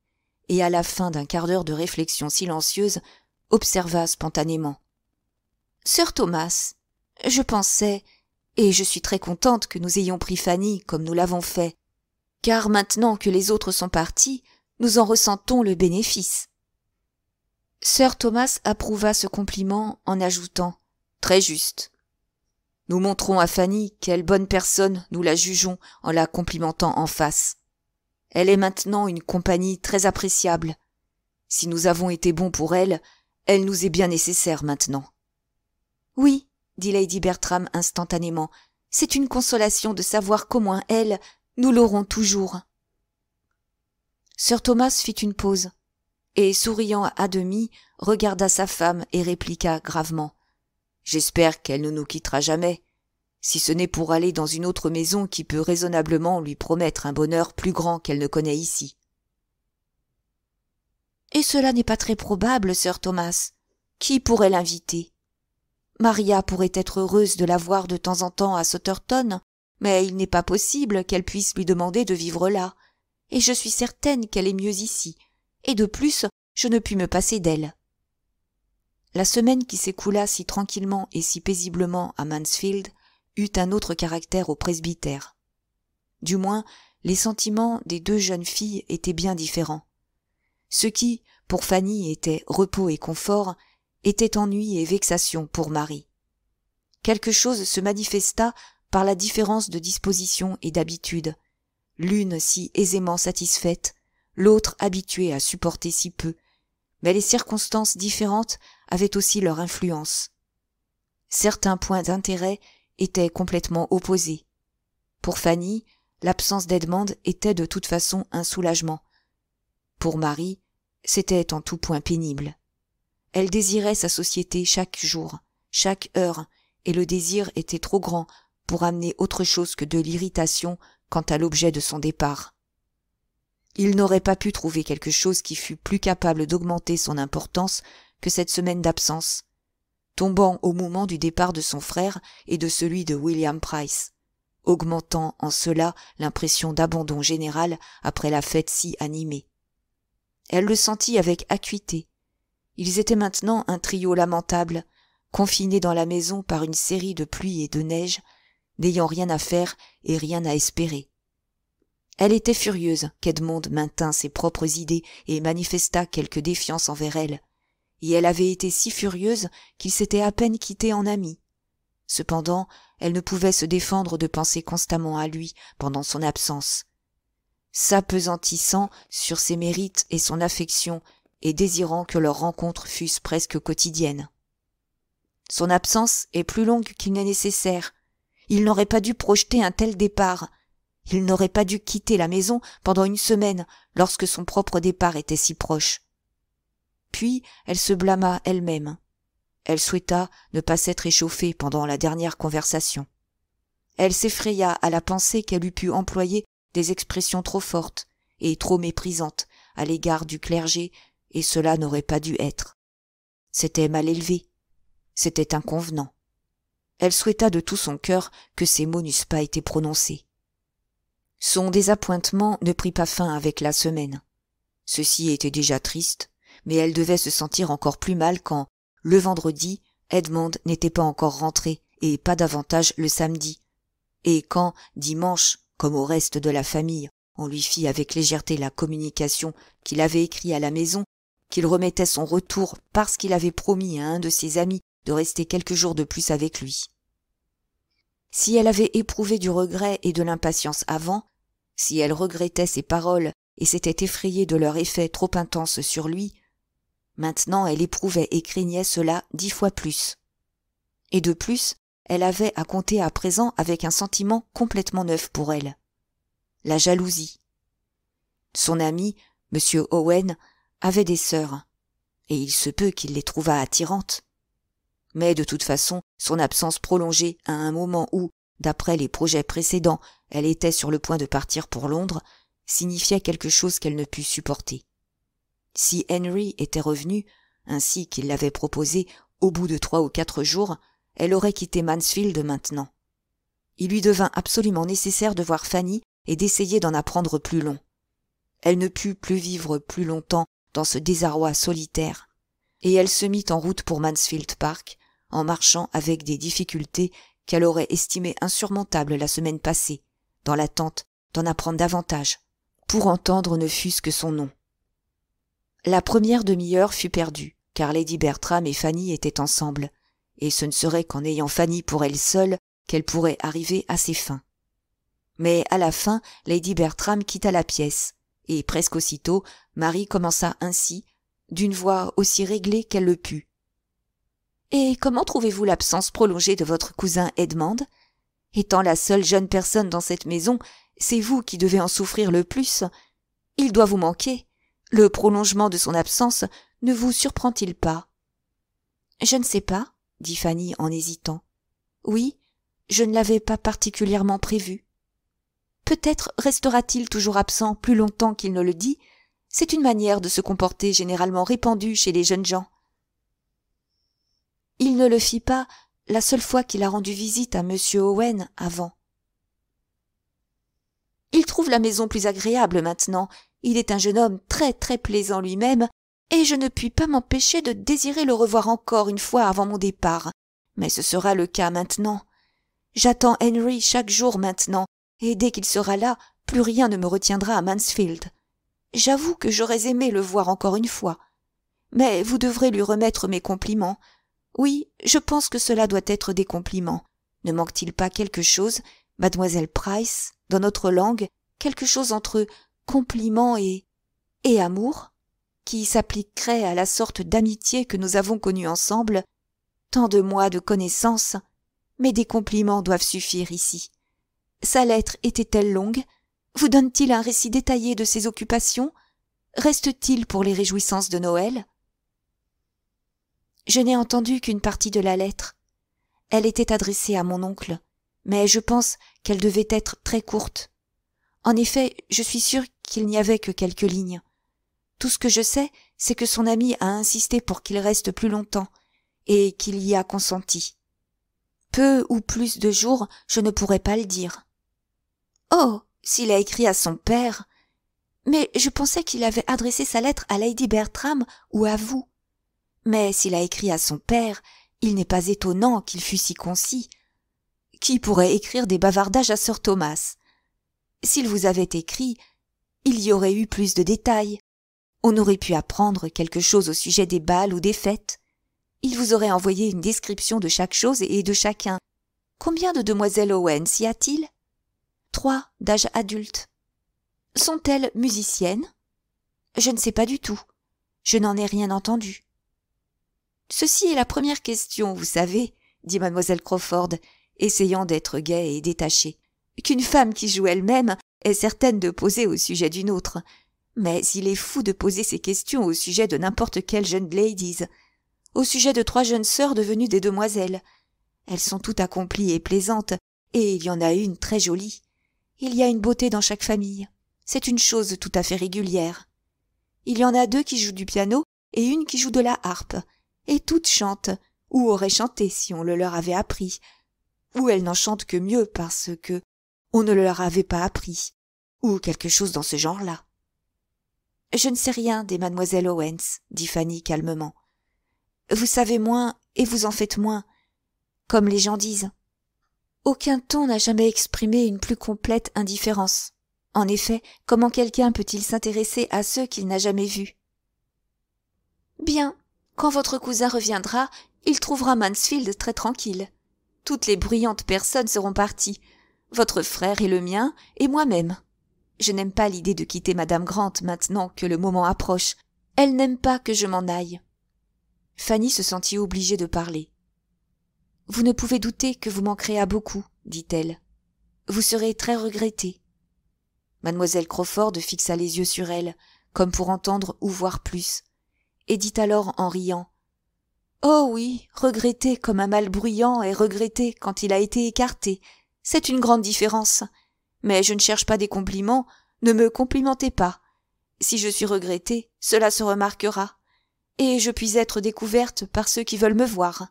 et à la fin d'un quart d'heure de réflexion silencieuse, observa spontanément. Sir Thomas, je pensais, et je suis très contente que nous ayons pris Fanny comme nous l'avons fait, car maintenant que les autres sont partis, nous en ressentons le bénéfice. Sir Thomas approuva ce compliment en ajoutant Très juste. Nous montrons à Fanny quelle bonne personne nous la jugeons en la complimentant en face. Elle est maintenant une compagnie très appréciable. Si nous avons été bons pour elle, elle nous est bien nécessaire maintenant. Oui, dit Lady Bertram instantanément, c'est une consolation de savoir qu'au moins elle, nous l'aurons toujours. Sir Thomas fit une pause, et, souriant à demi, regarda sa femme et répliqua gravement. J'espère qu'elle ne nous quittera jamais, si ce n'est pour aller dans une autre maison qui peut raisonnablement lui promettre un bonheur plus grand qu'elle ne connaît ici et cela n'est pas très probable, Sir Thomas. Qui pourrait l'inviter? Maria pourrait être heureuse de la voir de temps en temps à Sutterton, mais il n'est pas possible qu'elle puisse lui demander de vivre là, et je suis certaine qu'elle est mieux ici, et de plus, je ne puis me passer d'elle. La semaine qui s'écoula si tranquillement et si paisiblement à Mansfield eut un autre caractère au presbytère. Du moins, les sentiments des deux jeunes filles étaient bien différents. Ce qui, pour Fanny, était repos et confort, était ennui et vexation pour Marie. Quelque chose se manifesta par la différence de disposition et d'habitude, l'une si aisément satisfaite, l'autre habituée à supporter si peu, mais les circonstances différentes avaient aussi leur influence. Certains points d'intérêt étaient complètement opposés. Pour Fanny, l'absence d'Edmond était de toute façon un soulagement. Pour Marie, c'était en tout point pénible elle désirait sa société chaque jour chaque heure et le désir était trop grand pour amener autre chose que de l'irritation quant à l'objet de son départ il n'aurait pas pu trouver quelque chose qui fût plus capable d'augmenter son importance que cette semaine d'absence tombant au moment du départ de son frère et de celui de william price augmentant en cela l'impression d'abandon général après la fête si animée elle le sentit avec acuité. Ils étaient maintenant un trio lamentable, confinés dans la maison par une série de pluies et de neiges, n'ayant rien à faire et rien à espérer. Elle était furieuse qu'Edmond maintint ses propres idées et manifesta quelque défiance envers elle, et elle avait été si furieuse qu'il s'était à peine quitté en ami. Cependant, elle ne pouvait se défendre de penser constamment à lui pendant son absence, s'apesantissant sur ses mérites et son affection et désirant que leurs rencontres fussent presque quotidiennes son absence est plus longue qu'il n'est nécessaire il n'aurait pas dû projeter un tel départ il n'aurait pas dû quitter la maison pendant une semaine lorsque son propre départ était si proche puis elle se blâma elle-même elle souhaita ne pas s'être échauffée pendant la dernière conversation elle s'effraya à la pensée qu'elle eût pu employer des expressions trop fortes et trop méprisantes à l'égard du clergé, et cela n'aurait pas dû être. C'était mal élevé, c'était inconvenant. Elle souhaita de tout son cœur que ces mots n'eussent pas été prononcés. Son désappointement ne prit pas fin avec la semaine. Ceci était déjà triste, mais elle devait se sentir encore plus mal quand, le vendredi, Edmond n'était pas encore rentré et pas davantage le samedi. Et quand, dimanche, comme au reste de la famille, on lui fit avec légèreté la communication qu'il avait écrite à la maison, qu'il remettait son retour parce qu'il avait promis à un de ses amis de rester quelques jours de plus avec lui. Si elle avait éprouvé du regret et de l'impatience avant, si elle regrettait ses paroles et s'était effrayée de leur effet trop intense sur lui, maintenant elle éprouvait et craignait cela dix fois plus. Et de plus, elle avait à compter à présent avec un sentiment complètement neuf pour elle. La jalousie. Son ami, M. Owen, avait des sœurs, et il se peut qu'il les trouvât attirantes. Mais de toute façon, son absence prolongée à un moment où, d'après les projets précédents, elle était sur le point de partir pour Londres, signifiait quelque chose qu'elle ne put supporter. Si Henry était revenu, ainsi qu'il l'avait proposé, au bout de trois ou quatre jours, elle aurait quitté Mansfield maintenant. Il lui devint absolument nécessaire de voir Fanny et d'essayer d'en apprendre plus long. Elle ne put plus vivre plus longtemps dans ce désarroi solitaire, et elle se mit en route pour Mansfield Park, en marchant avec des difficultés qu'elle aurait estimées insurmontables la semaine passée, dans l'attente d'en apprendre davantage, pour entendre ne fût-ce que son nom. La première demi-heure fut perdue, car Lady Bertram et Fanny étaient ensemble, et ce ne serait qu'en ayant Fanny pour elle seule qu'elle pourrait arriver à ses fins. Mais à la fin, Lady Bertram quitta la pièce, et presque aussitôt, Marie commença ainsi, d'une voix aussi réglée qu'elle le put. Et comment trouvez-vous l'absence prolongée de votre cousin Edmond Étant la seule jeune personne dans cette maison, c'est vous qui devez en souffrir le plus. Il doit vous manquer. Le prolongement de son absence ne vous surprend-il pas Je ne sais pas, dit Fanny en hésitant. Oui, je ne l'avais pas particulièrement prévu. Peut-être restera-t-il toujours absent plus longtemps qu'il ne le dit. C'est une manière de se comporter généralement répandue chez les jeunes gens. Il ne le fit pas la seule fois qu'il a rendu visite à M. Owen avant. Il trouve la maison plus agréable maintenant. Il est un jeune homme très très plaisant lui-même et je ne puis pas m'empêcher de désirer le revoir encore une fois avant mon départ. Mais ce sera le cas maintenant. J'attends Henry chaque jour maintenant, et dès qu'il sera là, plus rien ne me retiendra à Mansfield. J'avoue que j'aurais aimé le voir encore une fois. Mais vous devrez lui remettre mes compliments. Oui, je pense que cela doit être des compliments. Ne manque-t-il pas quelque chose, mademoiselle Price, dans notre langue, quelque chose entre compliments et et amour qui s'appliquerait à la sorte d'amitié que nous avons connue ensemble, tant de mois de connaissance, mais des compliments doivent suffire ici. Sa lettre était-elle longue Vous donne-t-il un récit détaillé de ses occupations Reste-t-il pour les réjouissances de Noël Je n'ai entendu qu'une partie de la lettre. Elle était adressée à mon oncle, mais je pense qu'elle devait être très courte. En effet, je suis sûre qu'il n'y avait que quelques lignes. Tout ce que je sais, c'est que son ami a insisté pour qu'il reste plus longtemps, et qu'il y a consenti. Peu ou plus de jours, je ne pourrais pas le dire. Oh. S'il a écrit à son père. Mais je pensais qu'il avait adressé sa lettre à Lady Bertram ou à vous. Mais s'il a écrit à son père, il n'est pas étonnant qu'il fût si concis. Qui pourrait écrire des bavardages à sir Thomas? S'il vous avait écrit, il y aurait eu plus de détails. On aurait pu apprendre quelque chose au sujet des bals ou des fêtes. Il vous aurait envoyé une description de chaque chose et de chacun. Combien de demoiselles Owens y a-t-il Trois, d'âge adulte. Sont-elles musiciennes Je ne sais pas du tout. Je n'en ai rien entendu. Ceci est la première question, vous savez, dit mademoiselle Crawford, essayant d'être gaie et détachée, qu'une femme qui joue elle-même est certaine de poser au sujet d'une autre, mais il est fou de poser ces questions au sujet de n'importe quelle jeune ladies, au sujet de trois jeunes sœurs devenues des demoiselles. Elles sont toutes accomplies et plaisantes, et il y en a une très jolie. Il y a une beauté dans chaque famille. C'est une chose tout à fait régulière. Il y en a deux qui jouent du piano et une qui joue de la harpe, et toutes chantent, ou auraient chanté si on le leur avait appris, ou elles n'en chantent que mieux parce que on ne leur avait pas appris, ou quelque chose dans ce genre-là. Je ne sais rien des Mademoiselles Owens, dit Fanny calmement. Vous savez moins et vous en faites moins, comme les gens disent. Aucun ton n'a jamais exprimé une plus complète indifférence. En effet, comment quelqu'un peut-il s'intéresser à ceux qu'il n'a jamais vus Bien, quand votre cousin reviendra, il trouvera Mansfield très tranquille. Toutes les bruyantes personnes seront parties, votre frère et le mien, et moi-même. Je n'aime pas l'idée de quitter madame Grant maintenant que le moment approche. Elle n'aime pas que je m'en aille. Fanny se sentit obligée de parler. Vous ne pouvez douter que vous manquerez à beaucoup, dit-elle. Vous serez très regrettée. Mademoiselle Crawford fixa les yeux sur elle, comme pour entendre ou voir plus, et dit alors en riant Oh oui, regretter comme un mal bruyant est regretté quand il a été écarté. C'est une grande différence. Mais je ne cherche pas des compliments, ne me complimentez pas. Si je suis regrettée, cela se remarquera, et je puis être découverte par ceux qui veulent me voir.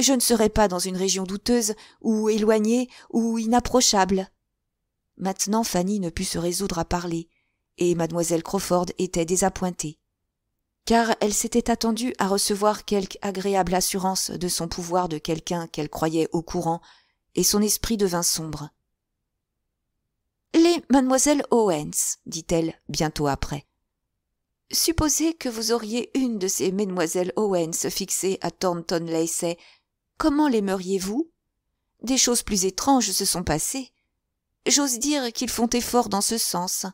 Je ne serai pas dans une région douteuse, ou éloignée, ou inapprochable. Maintenant Fanny ne put se résoudre à parler, et mademoiselle Crawford était désappointée car elle s'était attendue à recevoir quelque agréable assurance de son pouvoir de quelqu'un qu'elle croyait au courant, et son esprit devint sombre mademoiselle Owens, dit-elle bientôt après. Supposez que vous auriez une de ces Mademoiselles Owens fixées à Thornton Lacey, comment l'aimeriez-vous Des choses plus étranges se sont passées. J'ose dire qu'ils font effort dans ce sens.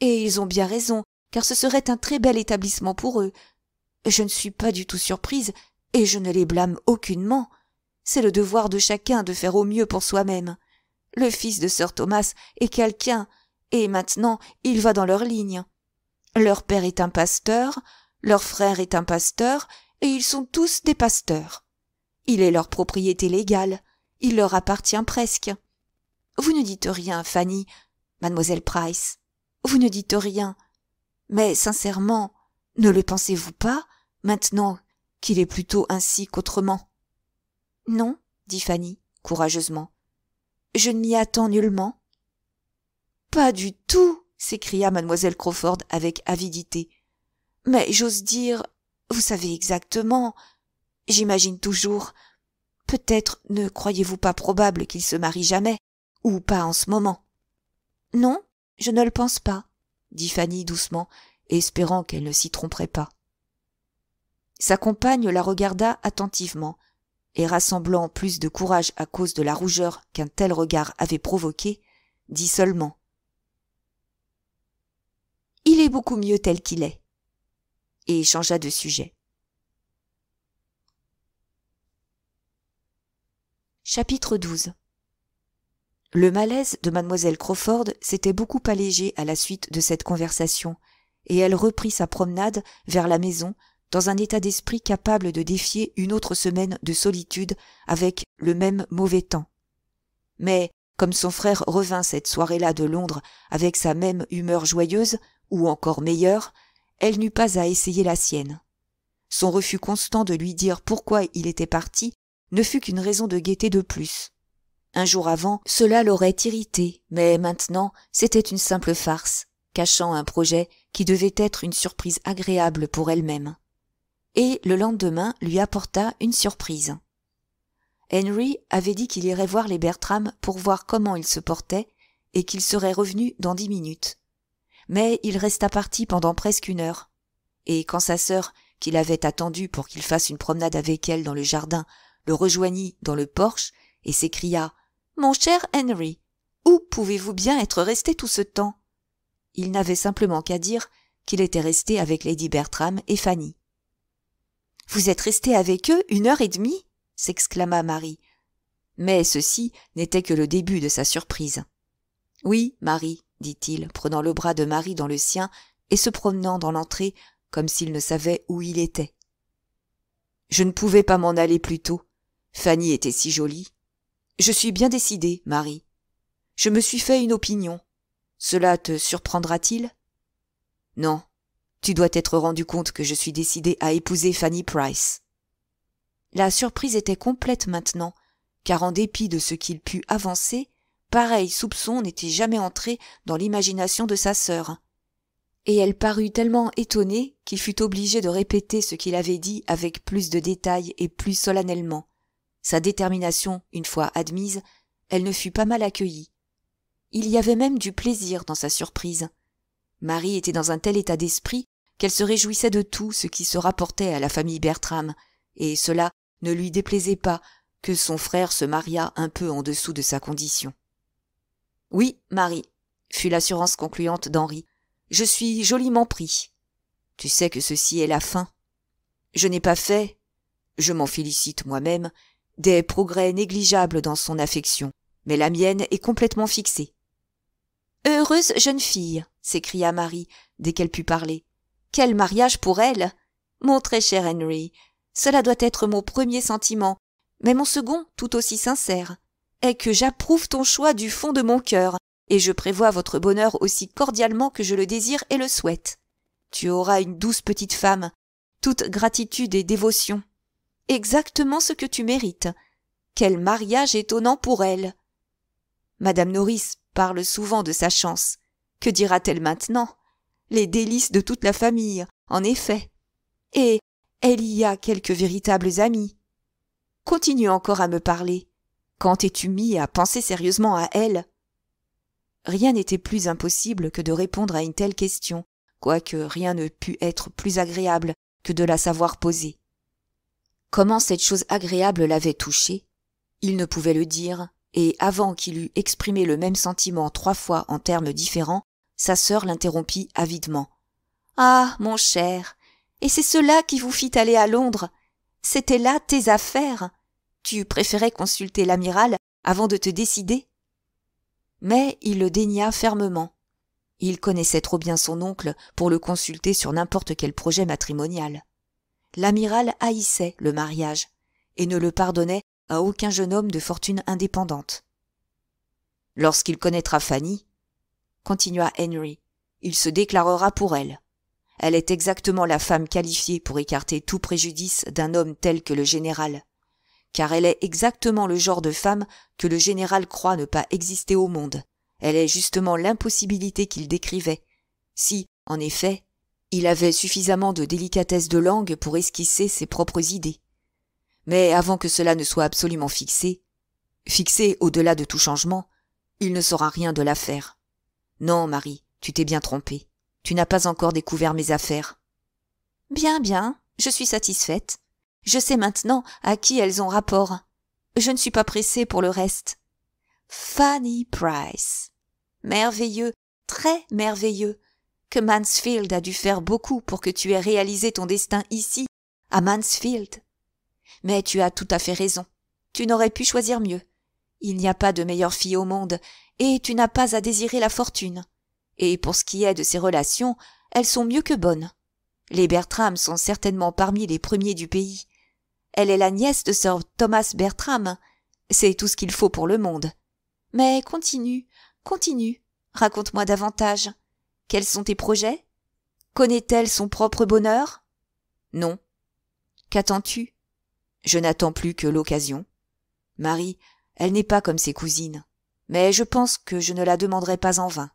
Et ils ont bien raison, car ce serait un très bel établissement pour eux. Je ne suis pas du tout surprise, et je ne les blâme aucunement. C'est le devoir de chacun de faire au mieux pour soi-même. Le fils de Sir Thomas est quelqu'un, et maintenant il va dans leur ligne. Leur père est un pasteur, leur frère est un pasteur, et ils sont tous des pasteurs. Il est leur propriété légale, il leur appartient presque. Vous ne dites rien, Fanny, mademoiselle Price. Vous ne dites rien. Mais sincèrement, ne le pensez-vous pas, maintenant qu'il est plutôt ainsi qu'autrement Non, dit Fanny, courageusement je ne m'y attends nullement. Pas du tout, s'écria mademoiselle Crawford avec avidité. Mais j'ose dire, vous savez exactement, j'imagine toujours. Peut-être ne croyez-vous pas probable qu'il se marie jamais, ou pas en ce moment. Non, je ne le pense pas, dit Fanny doucement, espérant qu'elle ne s'y tromperait pas. Sa compagne la regarda attentivement, et rassemblant plus de courage à cause de la rougeur qu'un tel regard avait provoqué, dit seulement Il est beaucoup mieux tel qu'il est et changea de sujet. Chapitre 12 Le malaise de mademoiselle Crawford s'était beaucoup allégé à la suite de cette conversation, et elle reprit sa promenade vers la maison dans un état d'esprit capable de défier une autre semaine de solitude avec le même mauvais temps. Mais, comme son frère revint cette soirée-là de Londres avec sa même humeur joyeuse, ou encore meilleure, elle n'eut pas à essayer la sienne. Son refus constant de lui dire pourquoi il était parti ne fut qu'une raison de gaieté de plus. Un jour avant, cela l'aurait irrité, mais maintenant, c'était une simple farce, cachant un projet qui devait être une surprise agréable pour elle-même et le lendemain lui apporta une surprise. Henry avait dit qu'il irait voir les Bertram pour voir comment ils se portaient et qu'il serait revenu dans dix minutes. Mais il resta parti pendant presque une heure. Et quand sa sœur, qui l'avait attendu pour qu'il fasse une promenade avec elle dans le jardin, le rejoignit dans le porche et s'écria Mon cher Henry, où pouvez-vous bien être resté tout ce temps Il n'avait simplement qu'à dire qu'il était resté avec Lady Bertram et Fanny. Vous êtes resté avec eux une heure et demie s'exclama Marie. Mais ceci n'était que le début de sa surprise. Oui, Marie, dit-il, prenant le bras de Marie dans le sien et se promenant dans l'entrée comme s'il ne savait où il était. Je ne pouvais pas m'en aller plus tôt. Fanny était si jolie. Je suis bien décidée, Marie. Je me suis fait une opinion. Cela te surprendra-t-il Non, tu dois t'être rendu compte que je suis décidé à épouser Fanny Price. La surprise était complète maintenant, car en dépit de ce qu'il put avancer, pareil soupçon n'était jamais entré dans l'imagination de sa sœur. Et elle parut tellement étonnée qu'il fut obligé de répéter ce qu'il avait dit avec plus de détails et plus solennellement. Sa détermination, une fois admise, elle ne fut pas mal accueillie. Il y avait même du plaisir dans sa surprise. Marie était dans un tel état d'esprit qu'elle se réjouissait de tout ce qui se rapportait à la famille Bertram, et cela ne lui déplaisait pas que son frère se maria un peu en dessous de sa condition. Oui, Marie, fut l'assurance concluante d'Henri, je suis joliment pris. Tu sais que ceci est la fin. Je n'ai pas fait, je m'en félicite moi-même, des progrès négligeables dans son affection, mais la mienne est complètement fixée. Heureuse jeune fille, s'écria Marie dès qu'elle put parler. Quel mariage pour elle Mon très cher Henry, cela doit être mon premier sentiment, mais mon second, tout aussi sincère, est que j'approuve ton choix du fond de mon cœur, et je prévois votre bonheur aussi cordialement que je le désire et le souhaite. Tu auras une douce petite femme, toute gratitude et dévotion. Exactement ce que tu mérites. Quel mariage étonnant pour elle. Madame Norris parle souvent de sa chance. Que dira-t-elle maintenant les délices de toute la famille, en effet. Et elle y a quelques véritables amis. Continue encore à me parler. Quand es-tu mis à penser sérieusement à elle Rien n'était plus impossible que de répondre à une telle question, quoique rien ne pût être plus agréable que de la savoir poser. Comment cette chose agréable l'avait touché Il ne pouvait le dire, et avant qu'il eût exprimé le même sentiment trois fois en termes différents, sa sœur l'interrompit avidement. Ah, mon cher, et c'est cela qui vous fit aller à Londres. C'était là tes affaires. Tu préférais consulter l'amiral avant de te décider. Mais il le dénia fermement. Il connaissait trop bien son oncle pour le consulter sur n'importe quel projet matrimonial. L'amiral haïssait le mariage et ne le pardonnait à aucun jeune homme de fortune indépendante. Lorsqu'il connaîtra Fanny, continua Henry. Il se déclarera pour elle. Elle est exactement la femme qualifiée pour écarter tout préjudice d'un homme tel que le général, car elle est exactement le genre de femme que le général croit ne pas exister au monde. Elle est justement l'impossibilité qu'il décrivait. Si, en effet, il avait suffisamment de délicatesse de langue pour esquisser ses propres idées. Mais avant que cela ne soit absolument fixé, fixé au-delà de tout changement, il ne saura rien de l'affaire. Non, Marie, tu t'es bien trompée. Tu n'as pas encore découvert mes affaires. Bien, bien, je suis satisfaite. Je sais maintenant à qui elles ont rapport. Je ne suis pas pressée pour le reste. Fanny Price. Merveilleux, très merveilleux, que Mansfield a dû faire beaucoup pour que tu aies réalisé ton destin ici, à Mansfield. Mais tu as tout à fait raison. Tu n'aurais pu choisir mieux. Il n'y a pas de meilleure fille au monde, et tu n'as pas à désirer la fortune. Et pour ce qui est de ses relations, elles sont mieux que bonnes. Les Bertram sont certainement parmi les premiers du pays. Elle est la nièce de Sir Thomas Bertram. C'est tout ce qu'il faut pour le monde. Mais continue, continue. Raconte-moi davantage. Quels sont tes projets Connaît-elle son propre bonheur Non. Qu'attends-tu Je n'attends plus que l'occasion. Marie, elle n'est pas comme ses cousines, mais je pense que je ne la demanderai pas en vain.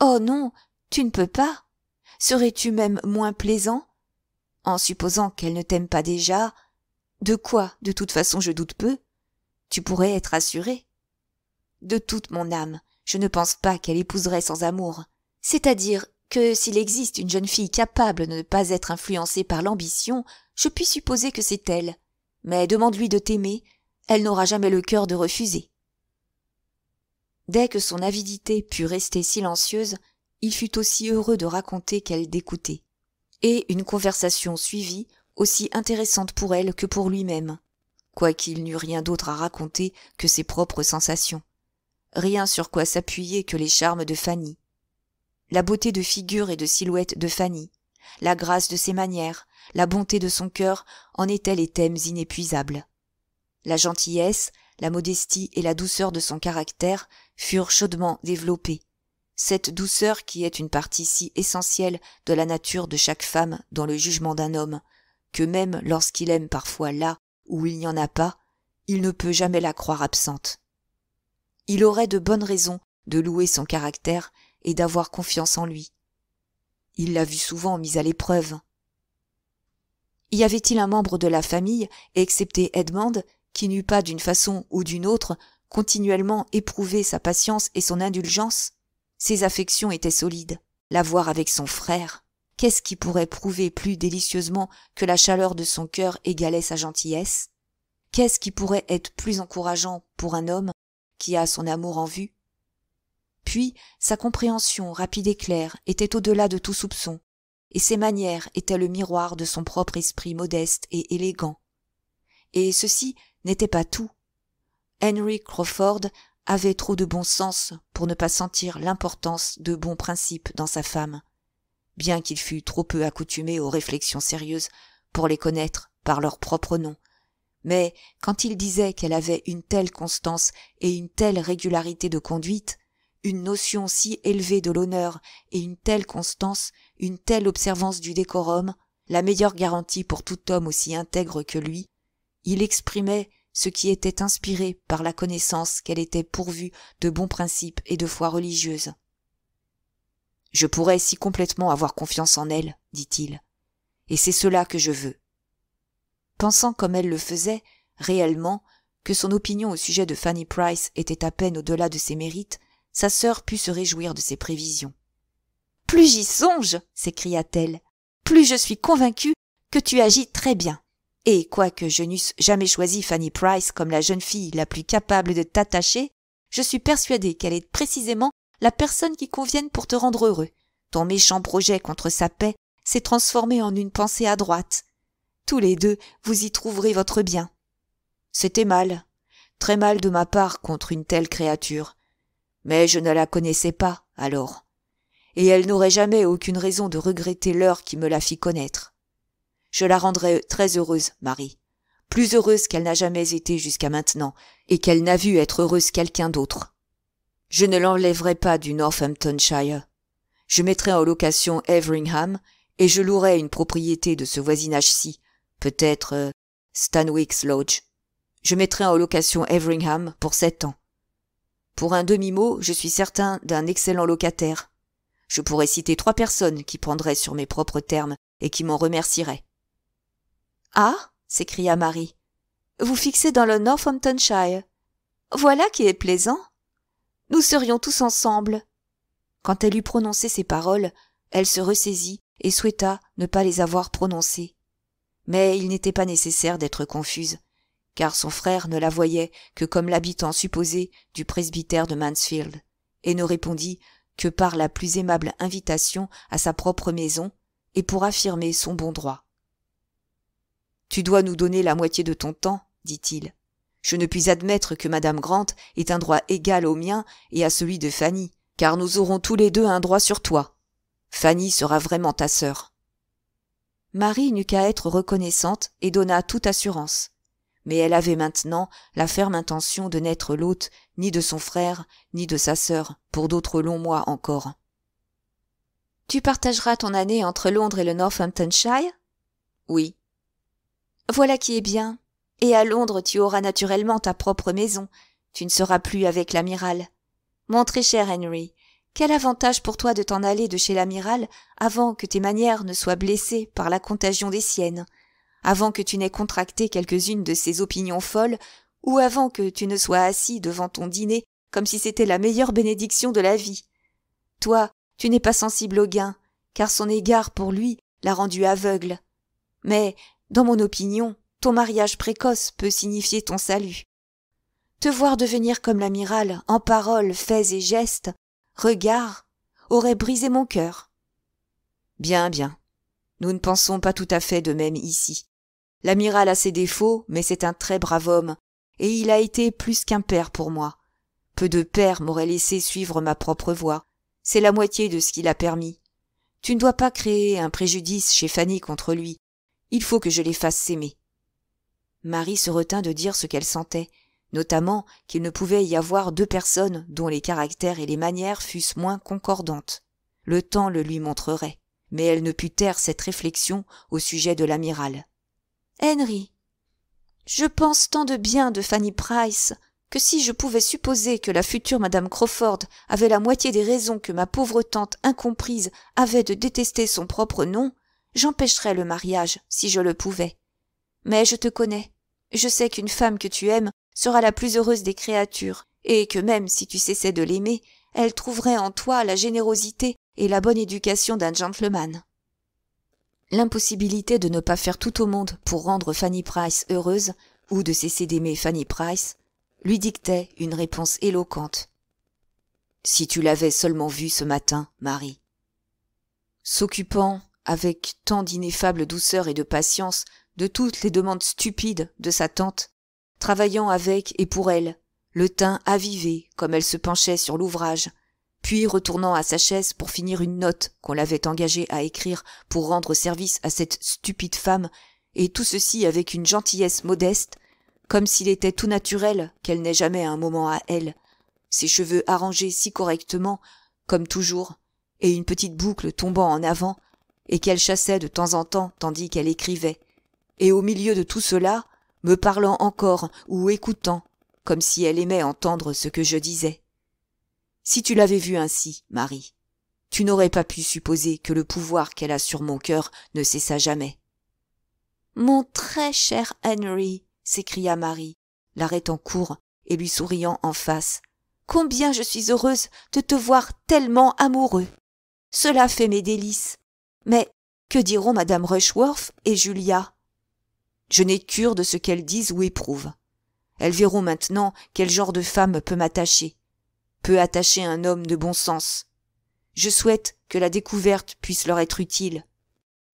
Oh non, tu ne peux pas. Serais-tu même moins plaisant En supposant qu'elle ne t'aime pas déjà, de quoi, de toute façon, je doute peu, tu pourrais être assuré. De toute mon âme, je ne pense pas qu'elle épouserait sans amour. C'est-à-dire que s'il existe une jeune fille capable de ne pas être influencée par l'ambition, je puis supposer que c'est elle. Mais demande-lui de t'aimer, elle n'aura jamais le cœur de refuser. Dès que son avidité put rester silencieuse, il fut aussi heureux de raconter qu'elle d'écouter. Et une conversation suivie, aussi intéressante pour elle que pour lui-même, quoiqu'il n'eût rien d'autre à raconter que ses propres sensations. Rien sur quoi s'appuyer que les charmes de Fanny. La beauté de figure et de silhouette de Fanny, la grâce de ses manières, la bonté de son cœur en étaient les thèmes inépuisables. La gentillesse, la modestie et la douceur de son caractère furent chaudement développées. Cette douceur qui est une partie si essentielle de la nature de chaque femme dans le jugement d'un homme, que même lorsqu'il aime parfois là où il n'y en a pas, il ne peut jamais la croire absente. Il aurait de bonnes raisons de louer son caractère et d'avoir confiance en lui. Il l'a vu souvent mise à l'épreuve. Y avait-il un membre de la famille, excepté Edmond, qui n'eût pas d'une façon ou d'une autre continuellement éprouvé sa patience et son indulgence Ses affections étaient solides. La voir avec son frère, qu'est-ce qui pourrait prouver plus délicieusement que la chaleur de son cœur égalait sa gentillesse Qu'est-ce qui pourrait être plus encourageant pour un homme qui a son amour en vue Puis sa compréhension rapide et claire était au-delà de tout soupçon, et ses manières étaient le miroir de son propre esprit modeste et élégant. Et ceci n'était pas tout. Henry Crawford avait trop de bon sens pour ne pas sentir l'importance de bons principes dans sa femme, bien qu'il fût trop peu accoutumé aux réflexions sérieuses pour les connaître par leur propre nom. Mais quand il disait qu'elle avait une telle constance et une telle régularité de conduite, une notion si élevée de l'honneur et une telle constance, une telle observance du décorum, la meilleure garantie pour tout homme aussi intègre que lui, il exprimait ce qui était inspiré par la connaissance qu'elle était pourvue de bons principes et de foi religieuse. Je pourrais si complètement avoir confiance en elle, dit-il, et c'est cela que je veux. Pensant comme elle le faisait, réellement, que son opinion au sujet de Fanny Price était à peine au-delà de ses mérites, sa sœur put se réjouir de ses prévisions. Plus j'y songe, s'écria-t-elle, plus je suis convaincue que tu agis très bien. Et quoique je n'eusse jamais choisi Fanny Price comme la jeune fille la plus capable de t'attacher, je suis persuadée qu'elle est précisément la personne qui convienne pour te rendre heureux. Ton méchant projet contre sa paix s'est transformé en une pensée adroite. Tous les deux, vous y trouverez votre bien. C'était mal, très mal de ma part contre une telle créature. Mais je ne la connaissais pas, alors. Et elle n'aurait jamais aucune raison de regretter l'heure qui me la fit connaître. Je la rendrai très heureuse, Marie. Plus heureuse qu'elle n'a jamais été jusqu'à maintenant, et qu'elle n'a vu être heureuse quelqu'un d'autre. Je ne l'enlèverai pas du Northamptonshire. Je mettrai en location Everingham, et je louerai une propriété de ce voisinage-ci, peut-être euh, Stanwick's Lodge. Je mettrai en location Everingham pour sept ans. Pour un demi-mot, je suis certain d'un excellent locataire. Je pourrais citer trois personnes qui prendraient sur mes propres termes et qui m'en remercieraient. Ah s'écria Marie. Vous fixez dans le Northamptonshire. Voilà qui est plaisant. Nous serions tous ensemble. Quand elle eut prononcé ces paroles, elle se ressaisit et souhaita ne pas les avoir prononcées. Mais il n'était pas nécessaire d'être confuse, car son frère ne la voyait que comme l'habitant supposé du presbytère de Mansfield, et ne répondit que par la plus aimable invitation à sa propre maison, et pour affirmer son bon droit. Tu dois nous donner la moitié de ton temps, dit-il. Je ne puis admettre que madame Grant ait un droit égal au mien et à celui de Fanny, car nous aurons tous les deux un droit sur toi. Fanny sera vraiment ta sœur. Marie n'eut qu'à être reconnaissante et donna toute assurance. Mais elle avait maintenant la ferme intention de n'être l'hôte ni de son frère ni de sa sœur pour d'autres longs mois encore. Tu partageras ton année entre Londres et le Northamptonshire Oui. Voilà qui est bien. Et à Londres, tu auras naturellement ta propre maison. Tu ne seras plus avec l'amiral. Mon très cher Henry, quel avantage pour toi de t'en aller de chez l'amiral avant que tes manières ne soient blessées par la contagion des siennes, avant que tu n'aies contracté quelques-unes de ses opinions folles, ou avant que tu ne sois assis devant ton dîner comme si c'était la meilleure bénédiction de la vie. Toi, tu n'es pas sensible au gain, car son égard pour lui l'a rendu aveugle. Mais dans mon opinion, ton mariage précoce peut signifier ton salut. Te voir devenir comme l'amiral, en paroles, faits et gestes, regards, aurait brisé mon cœur. Bien, bien. Nous ne pensons pas tout à fait de même ici. L'amiral a ses défauts, mais c'est un très brave homme, et il a été plus qu'un père pour moi. Peu de pères m'auraient laissé suivre ma propre voie. C'est la moitié de ce qu'il a permis. Tu ne dois pas créer un préjudice chez Fanny contre lui il faut que je les fasse s'aimer marie se retint de dire ce qu'elle sentait notamment qu'il ne pouvait y avoir deux personnes dont les caractères et les manières fussent moins concordantes le temps le lui montrerait mais elle ne put taire cette réflexion au sujet de l'amiral henry je pense tant de bien de fanny price que si je pouvais supposer que la future madame crawford avait la moitié des raisons que ma pauvre tante incomprise avait de détester son propre nom j'empêcherais le mariage si je le pouvais. Mais je te connais. Je sais qu'une femme que tu aimes sera la plus heureuse des créatures, et que même si tu cessais de l'aimer, elle trouverait en toi la générosité et la bonne éducation d'un gentleman. L'impossibilité de ne pas faire tout au monde pour rendre Fanny Price heureuse, ou de cesser d'aimer Fanny Price, lui dictait une réponse éloquente. Si tu l'avais seulement vue ce matin, Marie. S'occupant, avec tant d'ineffable douceur et de patience, de toutes les demandes stupides de sa tante, travaillant avec et pour elle, le teint avivé comme elle se penchait sur l'ouvrage, puis retournant à sa chaise pour finir une note qu'on l'avait engagée à écrire pour rendre service à cette stupide femme, et tout ceci avec une gentillesse modeste, comme s'il était tout naturel qu'elle n'ait jamais un moment à elle, ses cheveux arrangés si correctement, comme toujours, et une petite boucle tombant en avant, et qu'elle chassait de temps en temps tandis qu'elle écrivait, et au milieu de tout cela, me parlant encore ou écoutant, comme si elle aimait entendre ce que je disais. Si tu l'avais vue ainsi, Marie, tu n'aurais pas pu supposer que le pouvoir qu'elle a sur mon cœur ne cessa jamais. Mon très cher Henry, s'écria Marie, l'arrêtant court et lui souriant en face, combien je suis heureuse de te voir tellement amoureux. Cela fait mes délices. Mais que diront Madame Rushworth et Julia Je n'ai cure de ce qu'elles disent ou éprouvent. Elles verront maintenant quel genre de femme peut m'attacher, peut attacher un homme de bon sens. Je souhaite que la découverte puisse leur être utile.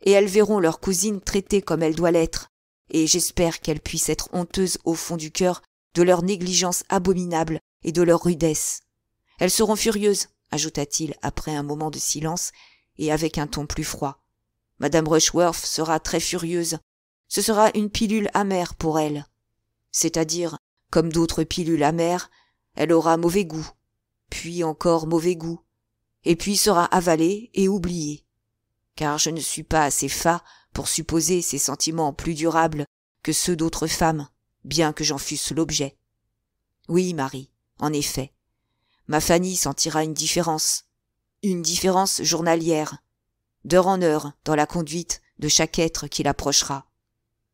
Et elles verront leur cousine traitée comme elle doit l'être, et j'espère qu'elles puissent être honteuses au fond du cœur de leur négligence abominable et de leur rudesse. Elles seront furieuses, ajouta-t-il après un moment de silence, et avec un ton plus froid. Madame Rushworth sera très furieuse. Ce sera une pilule amère pour elle. C'est-à-dire, comme d'autres pilules amères, elle aura mauvais goût, puis encore mauvais goût, et puis sera avalée et oubliée. Car je ne suis pas assez fat pour supposer ces sentiments plus durables que ceux d'autres femmes, bien que j'en fusse l'objet. Oui, Marie, en effet. Ma Fanny sentira une différence, une différence journalière, d'heure en heure dans la conduite de chaque être qui l'approchera.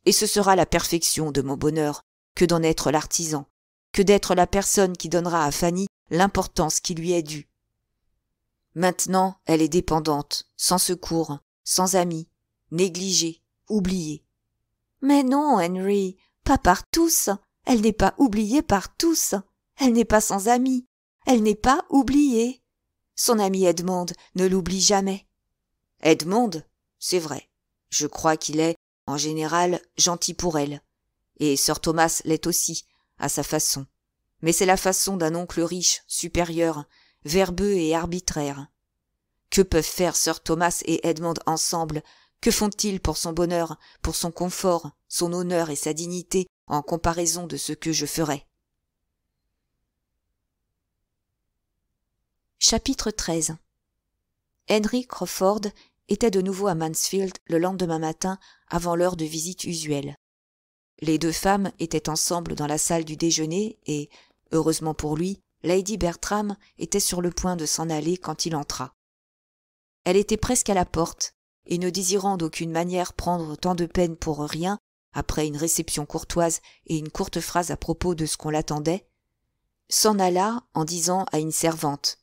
Et ce sera la perfection de mon bonheur que d'en être l'artisan, que d'être la personne qui donnera à Fanny l'importance qui lui est due. Maintenant, elle est dépendante, sans secours, sans amis, négligée, oubliée. Mais non, Henry, pas par tous. Elle n'est pas oubliée par tous. Elle n'est pas sans amis. Elle n'est pas oubliée son ami Edmond ne l'oublie jamais. Edmond, c'est vrai. Je crois qu'il est, en général, gentil pour elle. Et Sir Thomas l'est aussi, à sa façon. Mais c'est la façon d'un oncle riche, supérieur, verbeux et arbitraire. Que peuvent faire Sir Thomas et Edmond ensemble Que font-ils pour son bonheur, pour son confort, son honneur et sa dignité en comparaison de ce que je ferais Chapitre 13 Henry Crawford était de nouveau à Mansfield le lendemain matin avant l'heure de visite usuelle. Les deux femmes étaient ensemble dans la salle du déjeuner et, heureusement pour lui, Lady Bertram était sur le point de s'en aller quand il entra. Elle était presque à la porte, et ne désirant d'aucune manière prendre tant de peine pour rien, après une réception courtoise et une courte phrase à propos de ce qu'on l'attendait, s'en alla en disant à une servante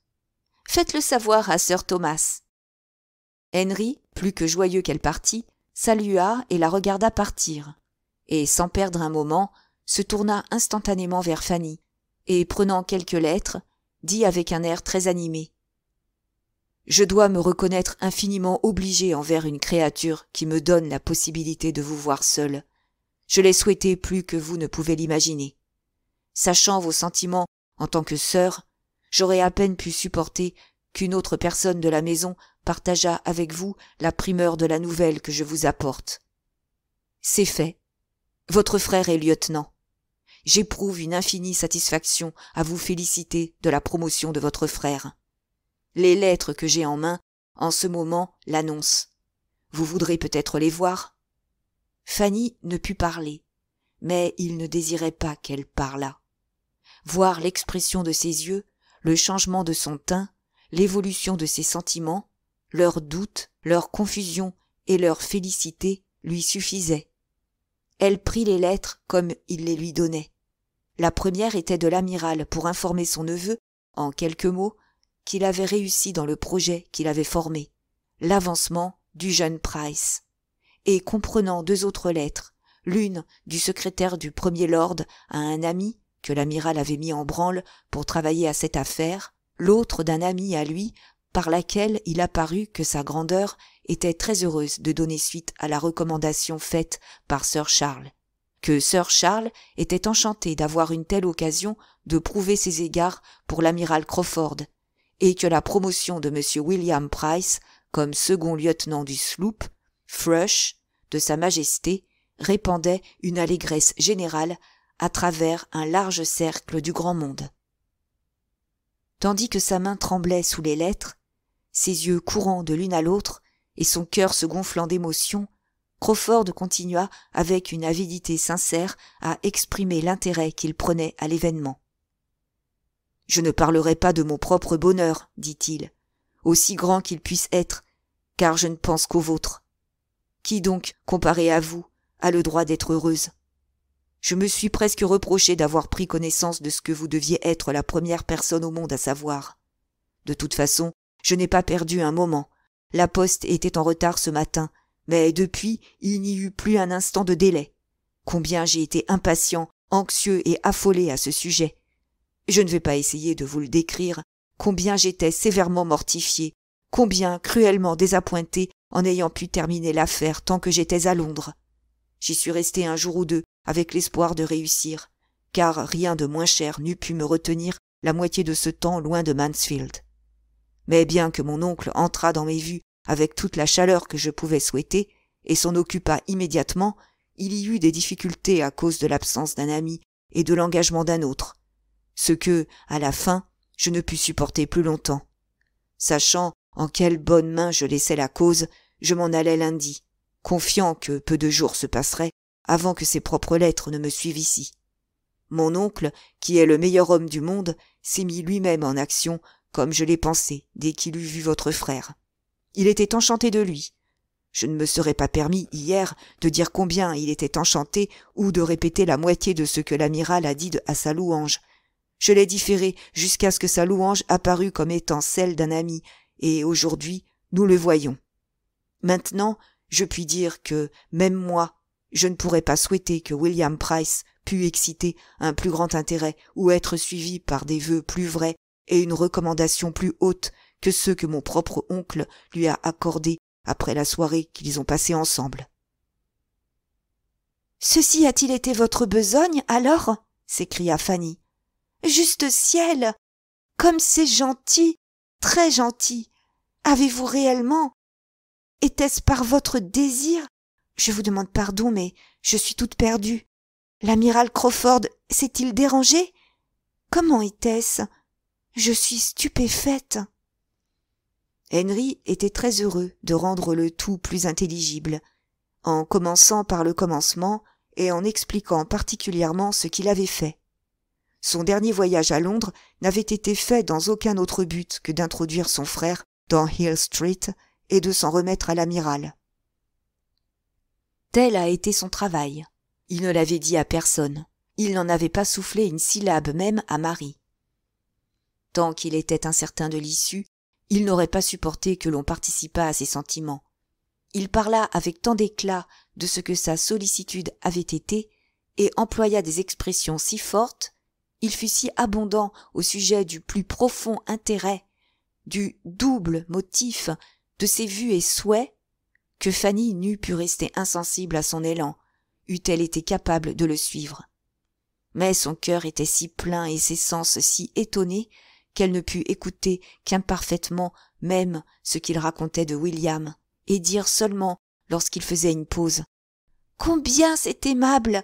Faites-le savoir à sœur Thomas. Henry, plus que joyeux qu'elle partit, salua et la regarda partir, et sans perdre un moment, se tourna instantanément vers Fanny, et prenant quelques lettres, dit avec un air très animé. Je dois me reconnaître infiniment obligé envers une créature qui me donne la possibilité de vous voir seule. Je l'ai souhaité plus que vous ne pouvez l'imaginer. Sachant vos sentiments en tant que sœur, j'aurais à peine pu supporter qu'une autre personne de la maison partageât avec vous la primeur de la nouvelle que je vous apporte. C'est fait. Votre frère est lieutenant. J'éprouve une infinie satisfaction à vous féliciter de la promotion de votre frère. Les lettres que j'ai en main en ce moment l'annoncent. Vous voudrez peut-être les voir Fanny ne put parler, mais il ne désirait pas qu'elle parlât. Voir l'expression de ses yeux le changement de son teint, l'évolution de ses sentiments, leurs doutes, leur confusion et leur félicité lui suffisaient. Elle prit les lettres comme il les lui donnait. La première était de l'amiral pour informer son neveu, en quelques mots, qu'il avait réussi dans le projet qu'il avait formé, l'avancement du jeune Price, et comprenant deux autres lettres, l'une du secrétaire du Premier Lord à un ami que l'amiral avait mis en branle pour travailler à cette affaire, l'autre d'un ami à lui, par laquelle il apparut que sa grandeur était très heureuse de donner suite à la recommandation faite par sir Charles, que sir Charles était enchanté d'avoir une telle occasion de prouver ses égards pour l'amiral Crawford, et que la promotion de M. William Price comme second lieutenant du sloop, Frush, de Sa Majesté, répandait une allégresse générale à travers un large cercle du grand monde. Tandis que sa main tremblait sous les lettres, ses yeux courant de l'une à l'autre et son cœur se gonflant d'émotion, Crawford continua avec une avidité sincère à exprimer l'intérêt qu'il prenait à l'événement. Je ne parlerai pas de mon propre bonheur, dit-il, aussi grand qu'il puisse être, car je ne pense qu'au vôtre. Qui donc, comparé à vous, a le droit d'être heureuse je me suis presque reproché d'avoir pris connaissance de ce que vous deviez être la première personne au monde à savoir. De toute façon, je n'ai pas perdu un moment. La poste était en retard ce matin, mais depuis, il n'y eut plus un instant de délai. Combien j'ai été impatient, anxieux et affolé à ce sujet. Je ne vais pas essayer de vous le décrire, combien j'étais sévèrement mortifié, combien cruellement désappointé en ayant pu terminer l'affaire tant que j'étais à Londres. J'y suis resté un jour ou deux, avec l'espoir de réussir, car rien de moins cher n'eût pu me retenir la moitié de ce temps loin de Mansfield. Mais bien que mon oncle entrât dans mes vues avec toute la chaleur que je pouvais souhaiter, et s'en occupa immédiatement, il y eut des difficultés à cause de l'absence d'un ami et de l'engagement d'un autre, ce que, à la fin, je ne pus supporter plus longtemps. Sachant en quelle bonne main je laissais la cause, je m'en allai lundi, confiant que peu de jours se passeraient avant que ses propres lettres ne me suivent ici. Mon oncle, qui est le meilleur homme du monde, s'est mis lui-même en action, comme je l'ai pensé, dès qu'il eut vu votre frère. Il était enchanté de lui. Je ne me serais pas permis, hier, de dire combien il était enchanté ou de répéter la moitié de ce que l'amiral a dit à sa louange. Je l'ai différé jusqu'à ce que sa louange apparût comme étant celle d'un ami, et aujourd'hui, nous le voyons. Maintenant, je puis dire que, même moi, je ne pourrais pas souhaiter que William Price pût exciter un plus grand intérêt ou être suivi par des vœux plus vrais et une recommandation plus haute que ceux que mon propre oncle lui a accordés après la soirée qu'ils ont passée ensemble. Ceci a-t-il été votre besogne, alors s'écria Fanny. Juste ciel Comme c'est gentil Très gentil Avez-vous réellement Était-ce par votre désir je vous demande pardon, mais je suis toute perdue. L'amiral Crawford s'est-il dérangé Comment était-ce Je suis stupéfaite. Henry était très heureux de rendre le tout plus intelligible, en commençant par le commencement et en expliquant particulièrement ce qu'il avait fait. Son dernier voyage à Londres n'avait été fait dans aucun autre but que d'introduire son frère dans Hill Street et de s'en remettre à l'amiral. Tel a été son travail. Il ne l'avait dit à personne. Il n'en avait pas soufflé une syllabe même à Marie. Tant qu'il était incertain de l'issue, il n'aurait pas supporté que l'on participât à ses sentiments. Il parla avec tant d'éclat de ce que sa sollicitude avait été et employa des expressions si fortes, il fut si abondant au sujet du plus profond intérêt, du double motif de ses vues et souhaits, que Fanny n'eût pu rester insensible à son élan, eût-elle été capable de le suivre. Mais son cœur était si plein et ses sens si étonnés qu'elle ne put écouter qu'imparfaitement même ce qu'il racontait de William, et dire seulement, lorsqu'il faisait une pause, Combien c'est aimable!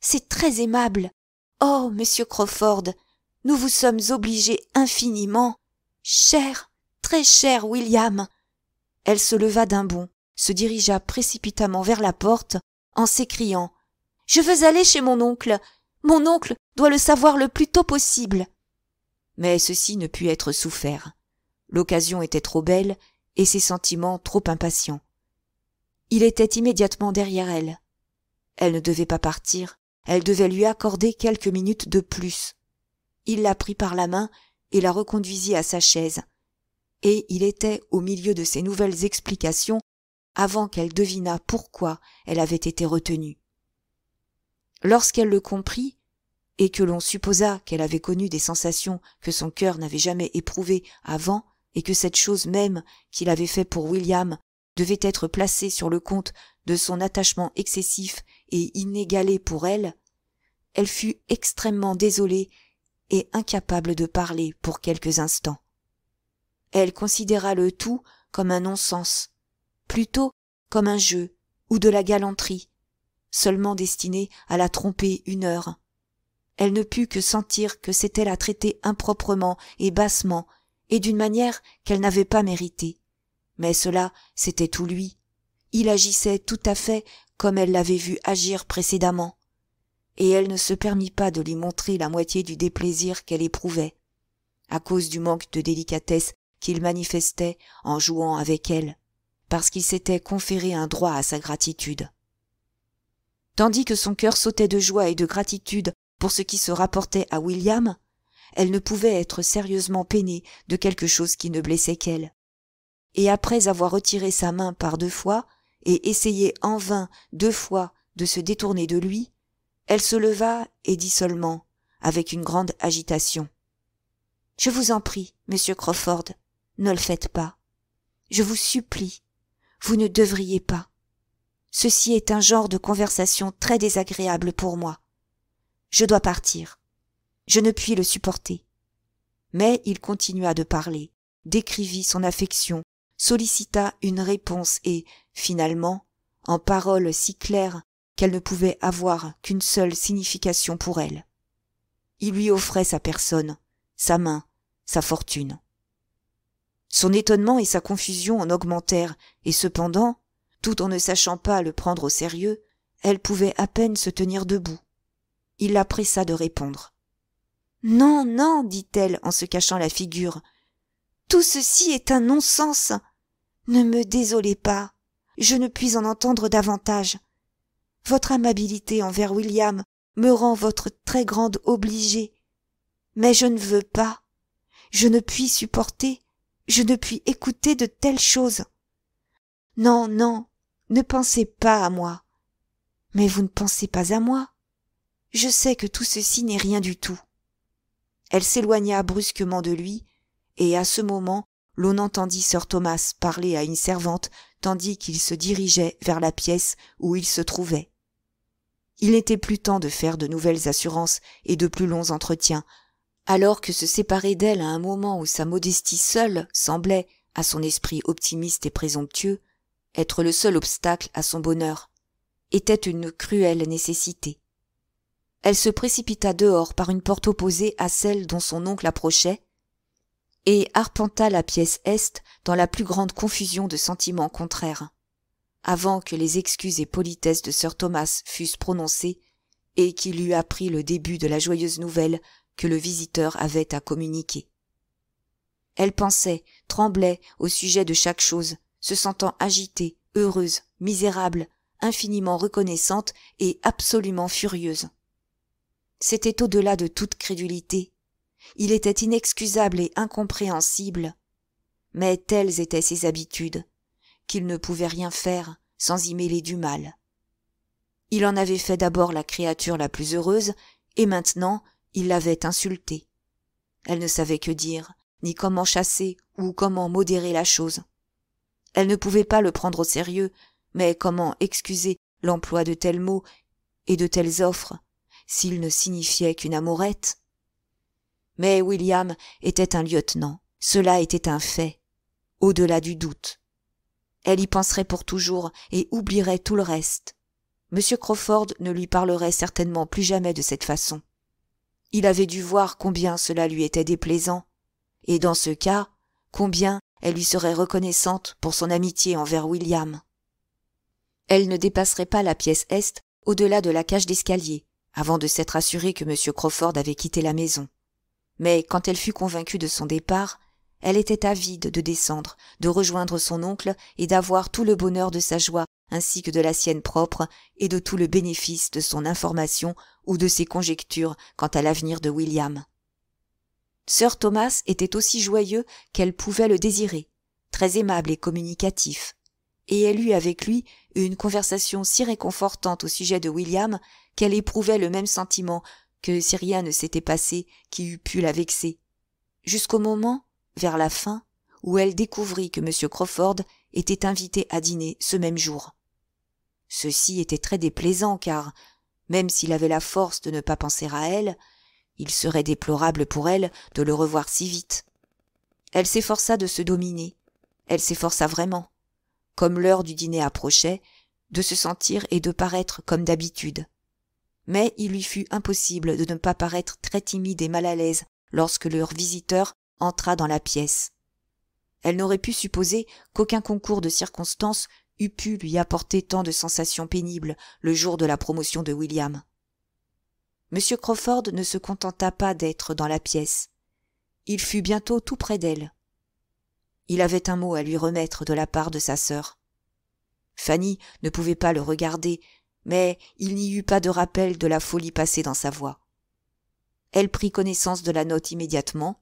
C'est très aimable! Oh, monsieur Crawford, nous vous sommes obligés infiniment. Cher, très cher William. Elle se leva d'un bond, se dirigea précipitamment vers la porte en s'écriant Je veux aller chez mon oncle. Mon oncle doit le savoir le plus tôt possible. Mais ceci ne put être souffert. L'occasion était trop belle et ses sentiments trop impatients. Il était immédiatement derrière elle. Elle ne devait pas partir, elle devait lui accorder quelques minutes de plus. Il la prit par la main et la reconduisit à sa chaise. Et il était au milieu de ses nouvelles explications avant qu'elle devinât pourquoi elle avait été retenue. Lorsqu'elle le comprit, et que l'on supposa qu'elle avait connu des sensations que son cœur n'avait jamais éprouvées avant, et que cette chose même qu'il avait fait pour William devait être placée sur le compte de son attachement excessif et inégalé pour elle, elle fut extrêmement désolée et incapable de parler pour quelques instants. Elle considéra le tout comme un non-sens, plutôt comme un jeu ou de la galanterie, seulement destinée à la tromper une heure. Elle ne put que sentir que c'était la traiter improprement et bassement, et d'une manière qu'elle n'avait pas méritée. Mais cela, c'était tout lui. Il agissait tout à fait comme elle l'avait vu agir précédemment. Et elle ne se permit pas de lui montrer la moitié du déplaisir qu'elle éprouvait, à cause du manque de délicatesse qu'il manifestait en jouant avec elle parce qu'il s'était conféré un droit à sa gratitude. Tandis que son cœur sautait de joie et de gratitude pour ce qui se rapportait à William, elle ne pouvait être sérieusement peinée de quelque chose qui ne blessait qu'elle. Et après avoir retiré sa main par deux fois, et essayé en vain deux fois de se détourner de lui, elle se leva et dit seulement, avec une grande agitation. Je vous en prie, monsieur Crawford, ne le faites pas. Je vous supplie, vous ne devriez pas. Ceci est un genre de conversation très désagréable pour moi. Je dois partir. Je ne puis le supporter. Mais il continua de parler, décrivit son affection, sollicita une réponse et, finalement, en paroles si claires qu'elles ne pouvaient avoir qu'une seule signification pour elle. Il lui offrait sa personne, sa main, sa fortune. Son étonnement et sa confusion en augmentèrent, et cependant, tout en ne sachant pas le prendre au sérieux, elle pouvait à peine se tenir debout. Il la pressa de répondre. Non, non, dit-elle en se cachant la figure. Tout ceci est un non-sens. Ne me désolez pas. Je ne puis en entendre davantage. Votre amabilité envers William me rend votre très grande obligée. Mais je ne veux pas, je ne puis supporter je ne puis écouter de telles choses. Non, non, ne pensez pas à moi. Mais vous ne pensez pas à moi. Je sais que tout ceci n'est rien du tout. Elle s'éloigna brusquement de lui, et à ce moment l'on entendit sir Thomas parler à une servante tandis qu'il se dirigeait vers la pièce où il se trouvait. Il n'était plus temps de faire de nouvelles assurances et de plus longs entretiens, alors que se séparer d'elle à un moment où sa modestie seule semblait, à son esprit optimiste et présomptueux, être le seul obstacle à son bonheur, était une cruelle nécessité. Elle se précipita dehors par une porte opposée à celle dont son oncle approchait, et arpenta la pièce Est dans la plus grande confusion de sentiments contraires, avant que les excuses et politesses de sir Thomas fussent prononcées, et qu'il eût appris le début de la joyeuse nouvelle que le visiteur avait à communiquer. Elle pensait, tremblait au sujet de chaque chose, se sentant agitée, heureuse, misérable, infiniment reconnaissante et absolument furieuse. C'était au-delà de toute crédulité. Il était inexcusable et incompréhensible. Mais telles étaient ses habitudes, qu'il ne pouvait rien faire sans y mêler du mal. Il en avait fait d'abord la créature la plus heureuse, et maintenant il l'avait insultée elle ne savait que dire ni comment chasser ou comment modérer la chose elle ne pouvait pas le prendre au sérieux mais comment excuser l'emploi de tels mots et de telles offres s'ils ne signifiaient qu'une amourette mais william était un lieutenant cela était un fait au-delà du doute elle y penserait pour toujours et oublierait tout le reste m crawford ne lui parlerait certainement plus jamais de cette façon il avait dû voir combien cela lui était déplaisant, et dans ce cas, combien elle lui serait reconnaissante pour son amitié envers William. Elle ne dépasserait pas la pièce est au-delà de la cage d'escalier, avant de s'être assurée que M. Crawford avait quitté la maison. Mais quand elle fut convaincue de son départ, elle était avide de descendre, de rejoindre son oncle et d'avoir tout le bonheur de sa joie ainsi que de la sienne propre et de tout le bénéfice de son information ou de ses conjectures quant à l'avenir de William. Sir Thomas était aussi joyeux qu'elle pouvait le désirer, très aimable et communicatif, et elle eut avec lui une conversation si réconfortante au sujet de William qu'elle éprouvait le même sentiment que si rien ne s'était passé qui eût pu la vexer, jusqu'au moment, vers la fin, où elle découvrit que M. Crawford était invité à dîner ce même jour ceci était très déplaisant car même s'il avait la force de ne pas penser à elle il serait déplorable pour elle de le revoir si vite elle s'efforça de se dominer elle s'efforça vraiment comme l'heure du dîner approchait de se sentir et de paraître comme d'habitude mais il lui fut impossible de ne pas paraître très timide et mal à l'aise lorsque leur visiteur entra dans la pièce elle n'aurait pu supposer qu'aucun concours de circonstances eût pu lui apporter tant de sensations pénibles le jour de la promotion de william m crawford ne se contenta pas d'être dans la pièce il fut bientôt tout près d'elle il avait un mot à lui remettre de la part de sa sœur fanny ne pouvait pas le regarder mais il n'y eut pas de rappel de la folie passée dans sa voix elle prit connaissance de la note immédiatement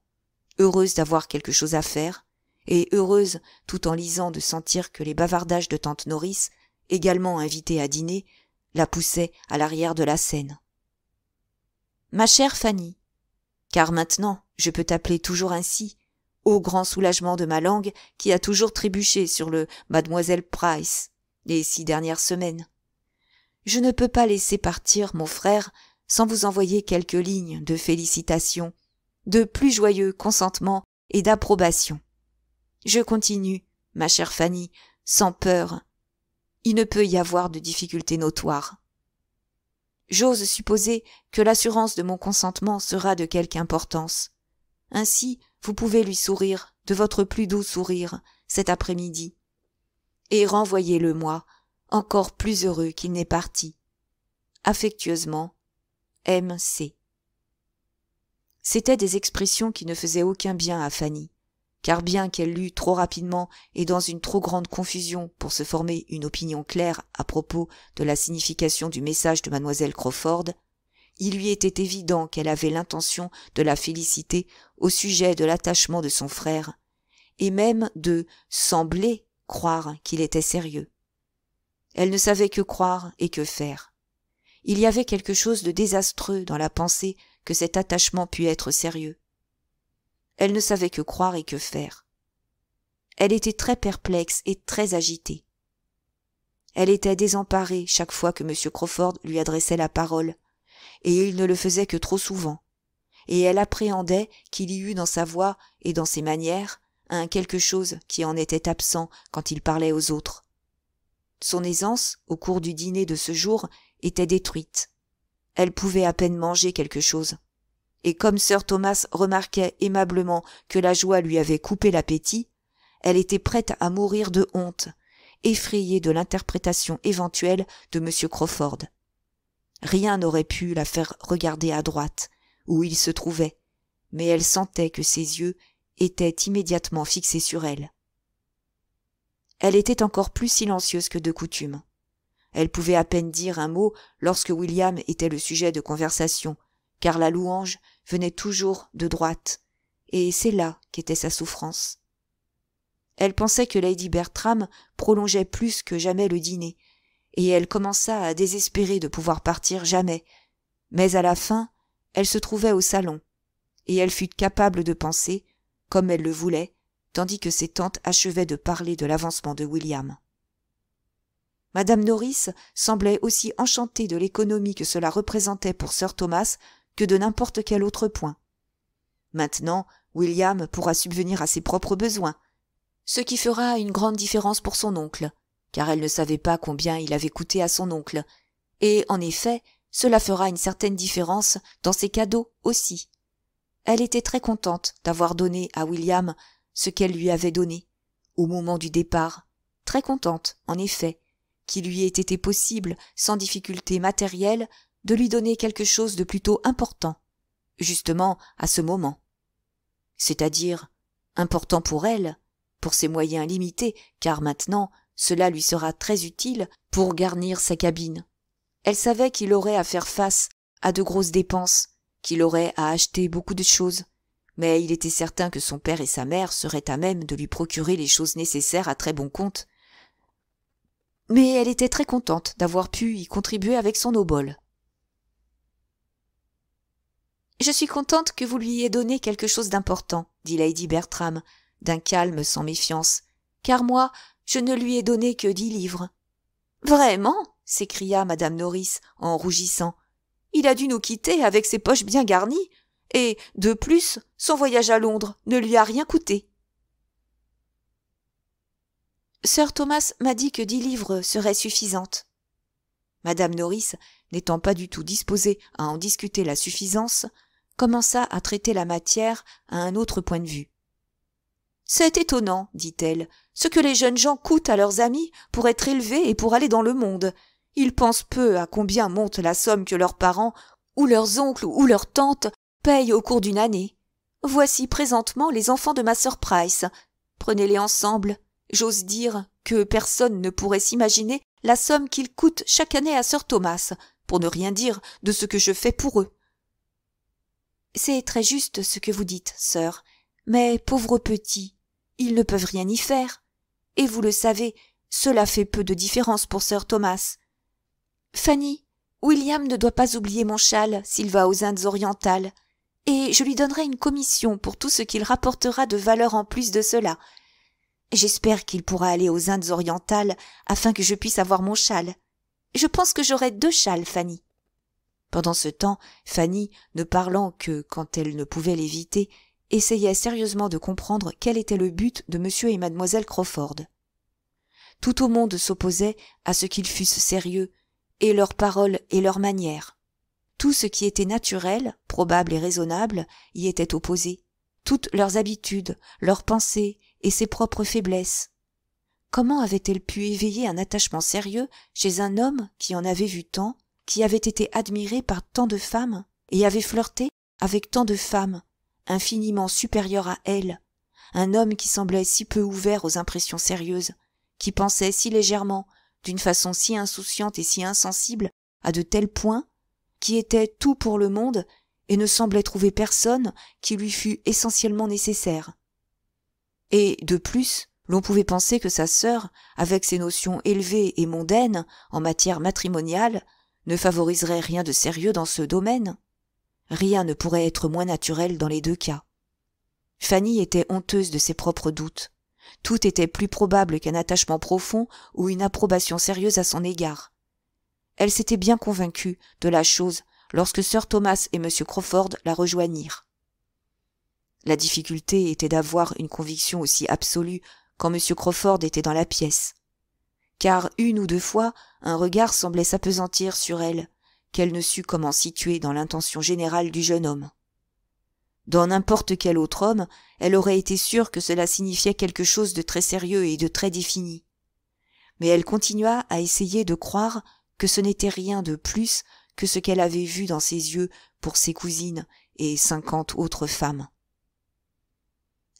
heureuse d'avoir quelque chose à faire et heureuse tout en lisant de sentir que les bavardages de tante Norris, également invitée à dîner, la poussaient à l'arrière de la scène. Ma chère Fanny, car maintenant je peux t'appeler toujours ainsi, au grand soulagement de ma langue qui a toujours trébuché sur le Mademoiselle Price les six dernières semaines. Je ne peux pas laisser partir mon frère sans vous envoyer quelques lignes de félicitations, de plus joyeux consentement et d'approbation. Je continue, ma chère Fanny, sans peur. Il ne peut y avoir de difficultés notoires. J'ose supposer que l'assurance de mon consentement sera de quelque importance. Ainsi, vous pouvez lui sourire, de votre plus doux sourire, cet après-midi. Et renvoyez-le moi, encore plus heureux qu'il n'est parti. Affectueusement, M.C. C'étaient des expressions qui ne faisaient aucun bien à Fanny car bien qu'elle l'eût trop rapidement et dans une trop grande confusion pour se former une opinion claire à propos de la signification du message de mademoiselle crawford il lui était évident qu'elle avait l'intention de la féliciter au sujet de l'attachement de son frère et même de sembler croire qu'il était sérieux elle ne savait que croire et que faire il y avait quelque chose de désastreux dans la pensée que cet attachement pût être sérieux elle ne savait que croire et que faire. Elle était très perplexe et très agitée. Elle était désemparée chaque fois que M. Crawford lui adressait la parole, et il ne le faisait que trop souvent, et elle appréhendait qu'il y eût dans sa voix et dans ses manières un quelque chose qui en était absent quand il parlait aux autres. Son aisance, au cours du dîner de ce jour, était détruite. Elle pouvait à peine manger quelque chose et comme sir Thomas remarquait aimablement que la joie lui avait coupé l'appétit, elle était prête à mourir de honte, effrayée de l'interprétation éventuelle de M. Crawford. Rien n'aurait pu la faire regarder à droite, où il se trouvait, mais elle sentait que ses yeux étaient immédiatement fixés sur elle. Elle était encore plus silencieuse que de coutume. Elle pouvait à peine dire un mot lorsque William était le sujet de conversation, car la louange venait toujours de droite, et c'est là qu'était sa souffrance. Elle pensait que Lady Bertram prolongeait plus que jamais le dîner, et elle commença à désespérer de pouvoir partir jamais. Mais à la fin, elle se trouvait au salon, et elle fut capable de penser, comme elle le voulait, tandis que ses tantes achevaient de parler de l'avancement de William. Madame Norris semblait aussi enchantée de l'économie que cela représentait pour sir Thomas que de n'importe quel autre point. Maintenant, William pourra subvenir à ses propres besoins, ce qui fera une grande différence pour son oncle, car elle ne savait pas combien il avait coûté à son oncle, et en effet, cela fera une certaine différence dans ses cadeaux aussi. Elle était très contente d'avoir donné à William ce qu'elle lui avait donné, au moment du départ, très contente, en effet, qu'il lui ait été possible, sans difficulté matérielle, de lui donner quelque chose de plutôt important, justement à ce moment. C'est-à-dire important pour elle, pour ses moyens limités, car maintenant cela lui sera très utile pour garnir sa cabine. Elle savait qu'il aurait à faire face à de grosses dépenses, qu'il aurait à acheter beaucoup de choses, mais il était certain que son père et sa mère seraient à même de lui procurer les choses nécessaires à très bon compte. Mais elle était très contente d'avoir pu y contribuer avec son obole. Je suis contente que vous lui ayez donné quelque chose d'important, dit Lady Bertram, d'un calme sans méfiance, car moi, je ne lui ai donné que dix livres. Vraiment? s'écria madame Norris en rougissant. Il a dû nous quitter avec ses poches bien garnies, et, de plus, son voyage à Londres ne lui a rien coûté. Sir Thomas m'a dit que dix livres seraient suffisantes. Madame Norris, n'étant pas du tout disposée à en discuter la suffisance, commença à traiter la matière à un autre point de vue. C'est étonnant, dit-elle, ce que les jeunes gens coûtent à leurs amis pour être élevés et pour aller dans le monde. Ils pensent peu à combien monte la somme que leurs parents, ou leurs oncles, ou leurs tantes payent au cours d'une année. Voici présentement les enfants de ma sœur Price. Prenez-les ensemble. J'ose dire que personne ne pourrait s'imaginer la somme qu'ils coûtent chaque année à sœur Thomas, pour ne rien dire de ce que je fais pour eux. C'est très juste ce que vous dites, sœur. Mais, pauvres petits, ils ne peuvent rien y faire. Et vous le savez, cela fait peu de différence pour sœur Thomas. Fanny, William ne doit pas oublier mon châle s'il va aux Indes orientales, et je lui donnerai une commission pour tout ce qu'il rapportera de valeur en plus de cela. J'espère qu'il pourra aller aux Indes orientales afin que je puisse avoir mon châle. Je pense que j'aurai deux châles, Fanny pendant ce temps fanny ne parlant que quand elle ne pouvait l'éviter essayait sérieusement de comprendre quel était le but de monsieur et mademoiselle crawford tout au monde s'opposait à ce qu'ils fussent sérieux et leurs paroles et leurs manières tout ce qui était naturel probable et raisonnable y était opposé toutes leurs habitudes leurs pensées et ses propres faiblesses comment avait-elle pu éveiller un attachement sérieux chez un homme qui en avait vu tant qui avait été admiré par tant de femmes et avait flirté avec tant de femmes, infiniment supérieures à elle, un homme qui semblait si peu ouvert aux impressions sérieuses, qui pensait si légèrement, d'une façon si insouciante et si insensible, à de tels points, qui était tout pour le monde et ne semblait trouver personne qui lui fût essentiellement nécessaire. Et, de plus, l'on pouvait penser que sa sœur, avec ses notions élevées et mondaines en matière matrimoniale, ne favoriserait rien de sérieux dans ce domaine Rien ne pourrait être moins naturel dans les deux cas. Fanny était honteuse de ses propres doutes. Tout était plus probable qu'un attachement profond ou une approbation sérieuse à son égard. Elle s'était bien convaincue de la chose lorsque sir Thomas et M. Crawford la rejoignirent. La difficulté était d'avoir une conviction aussi absolue quand M. Crawford était dans la pièce car une ou deux fois un regard semblait s'apesantir sur elle, qu'elle ne sut comment situer dans l'intention générale du jeune homme. Dans n'importe quel autre homme, elle aurait été sûre que cela signifiait quelque chose de très sérieux et de très défini. Mais elle continua à essayer de croire que ce n'était rien de plus que ce qu'elle avait vu dans ses yeux pour ses cousines et cinquante autres femmes.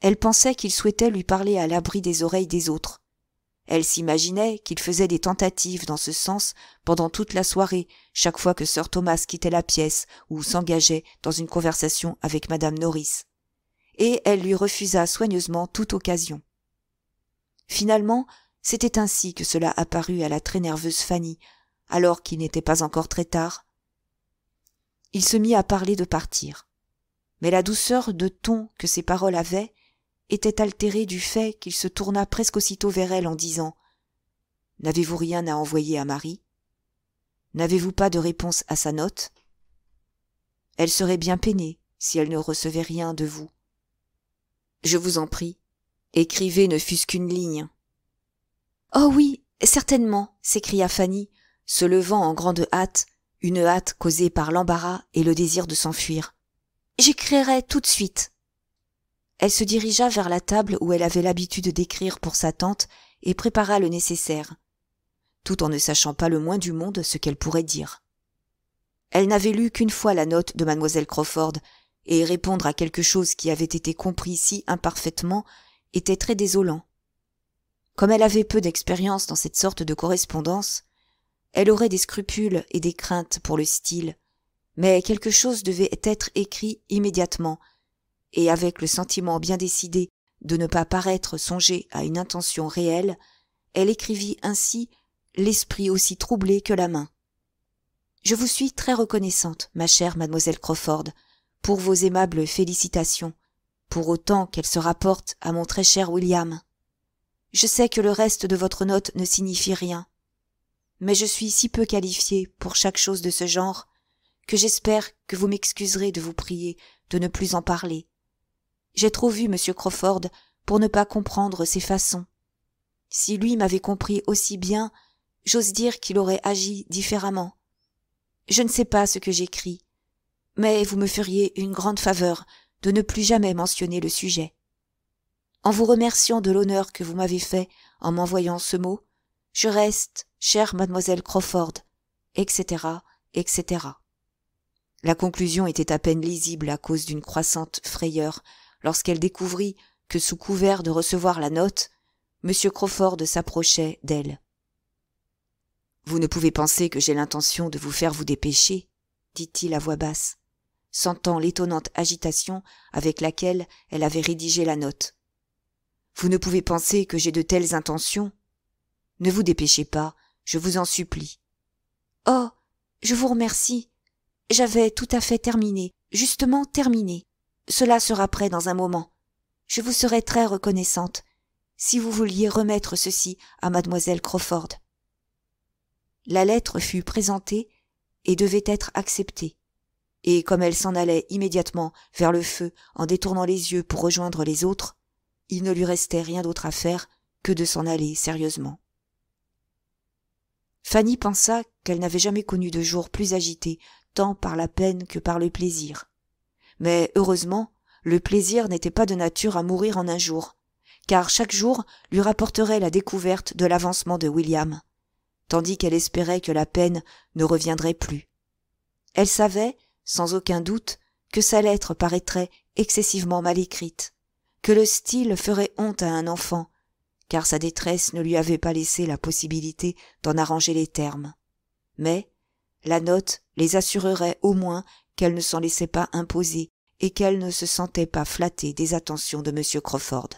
Elle pensait qu'il souhaitait lui parler à l'abri des oreilles des autres, elle s'imaginait qu'il faisait des tentatives dans ce sens pendant toute la soirée, chaque fois que sir Thomas quittait la pièce ou s'engageait dans une conversation avec madame Norris. Et elle lui refusa soigneusement toute occasion. Finalement, c'était ainsi que cela apparut à la très nerveuse Fanny, alors qu'il n'était pas encore très tard. Il se mit à parler de partir. Mais la douceur de ton que ses paroles avaient était altéré du fait qu'il se tourna presque aussitôt vers elle en disant n'avez-vous rien à envoyer à marie n'avez-vous pas de réponse à sa note elle serait bien peinée si elle ne recevait rien de vous je vous en prie écrivez ne fût-ce qu'une ligne oh oui certainement s'écria fanny se levant en grande hâte une hâte causée par l'embarras et le désir de s'enfuir j'écrirai tout de suite elle se dirigea vers la table où elle avait l'habitude d'écrire pour sa tante et prépara le nécessaire, tout en ne sachant pas le moins du monde ce qu'elle pourrait dire. Elle n'avait lu qu'une fois la note de mademoiselle Crawford, et répondre à quelque chose qui avait été compris si imparfaitement était très désolant. Comme elle avait peu d'expérience dans cette sorte de correspondance, elle aurait des scrupules et des craintes pour le style, mais quelque chose devait être écrit immédiatement, et avec le sentiment bien décidé de ne pas paraître songer à une intention réelle, elle écrivit ainsi l'esprit aussi troublé que la main. Je vous suis très reconnaissante, ma chère mademoiselle Crawford, pour vos aimables félicitations, pour autant qu'elles se rapportent à mon très cher William. Je sais que le reste de votre note ne signifie rien, mais je suis si peu qualifiée pour chaque chose de ce genre que j'espère que vous m'excuserez de vous prier de ne plus en parler j'ai trop vu M. Crawford pour ne pas comprendre ses façons. Si lui m'avait compris aussi bien, j'ose dire qu'il aurait agi différemment. Je ne sais pas ce que j'écris, mais vous me feriez une grande faveur de ne plus jamais mentionner le sujet. En vous remerciant de l'honneur que vous m'avez fait en m'envoyant ce mot, je reste, chère mademoiselle Crawford, etc., etc. La conclusion était à peine lisible à cause d'une croissante frayeur lorsqu'elle découvrit que sous couvert de recevoir la note, M. Crawford s'approchait d'elle. Vous ne pouvez penser que j'ai l'intention de vous faire vous dépêcher, dit-il à voix basse, sentant l'étonnante agitation avec laquelle elle avait rédigé la note. Vous ne pouvez penser que j'ai de telles intentions. Ne vous dépêchez pas, je vous en supplie. Oh. Je vous remercie. J'avais tout à fait terminé, justement terminé. Cela sera prêt dans un moment. Je vous serai très reconnaissante si vous vouliez remettre ceci à mademoiselle Crawford. La lettre fut présentée et devait être acceptée. Et comme elle s'en allait immédiatement vers le feu en détournant les yeux pour rejoindre les autres, il ne lui restait rien d'autre à faire que de s'en aller sérieusement. Fanny pensa qu'elle n'avait jamais connu de jour plus agité, tant par la peine que par le plaisir. Mais heureusement, le plaisir n'était pas de nature à mourir en un jour, car chaque jour lui rapporterait la découverte de l'avancement de William, tandis qu'elle espérait que la peine ne reviendrait plus. Elle savait, sans aucun doute, que sa lettre paraîtrait excessivement mal écrite, que le style ferait honte à un enfant, car sa détresse ne lui avait pas laissé la possibilité d'en arranger les termes. Mais la note les assurerait au moins qu'elle ne s'en laissait pas imposer et qu'elle ne se sentait pas flattée des attentions de m crawford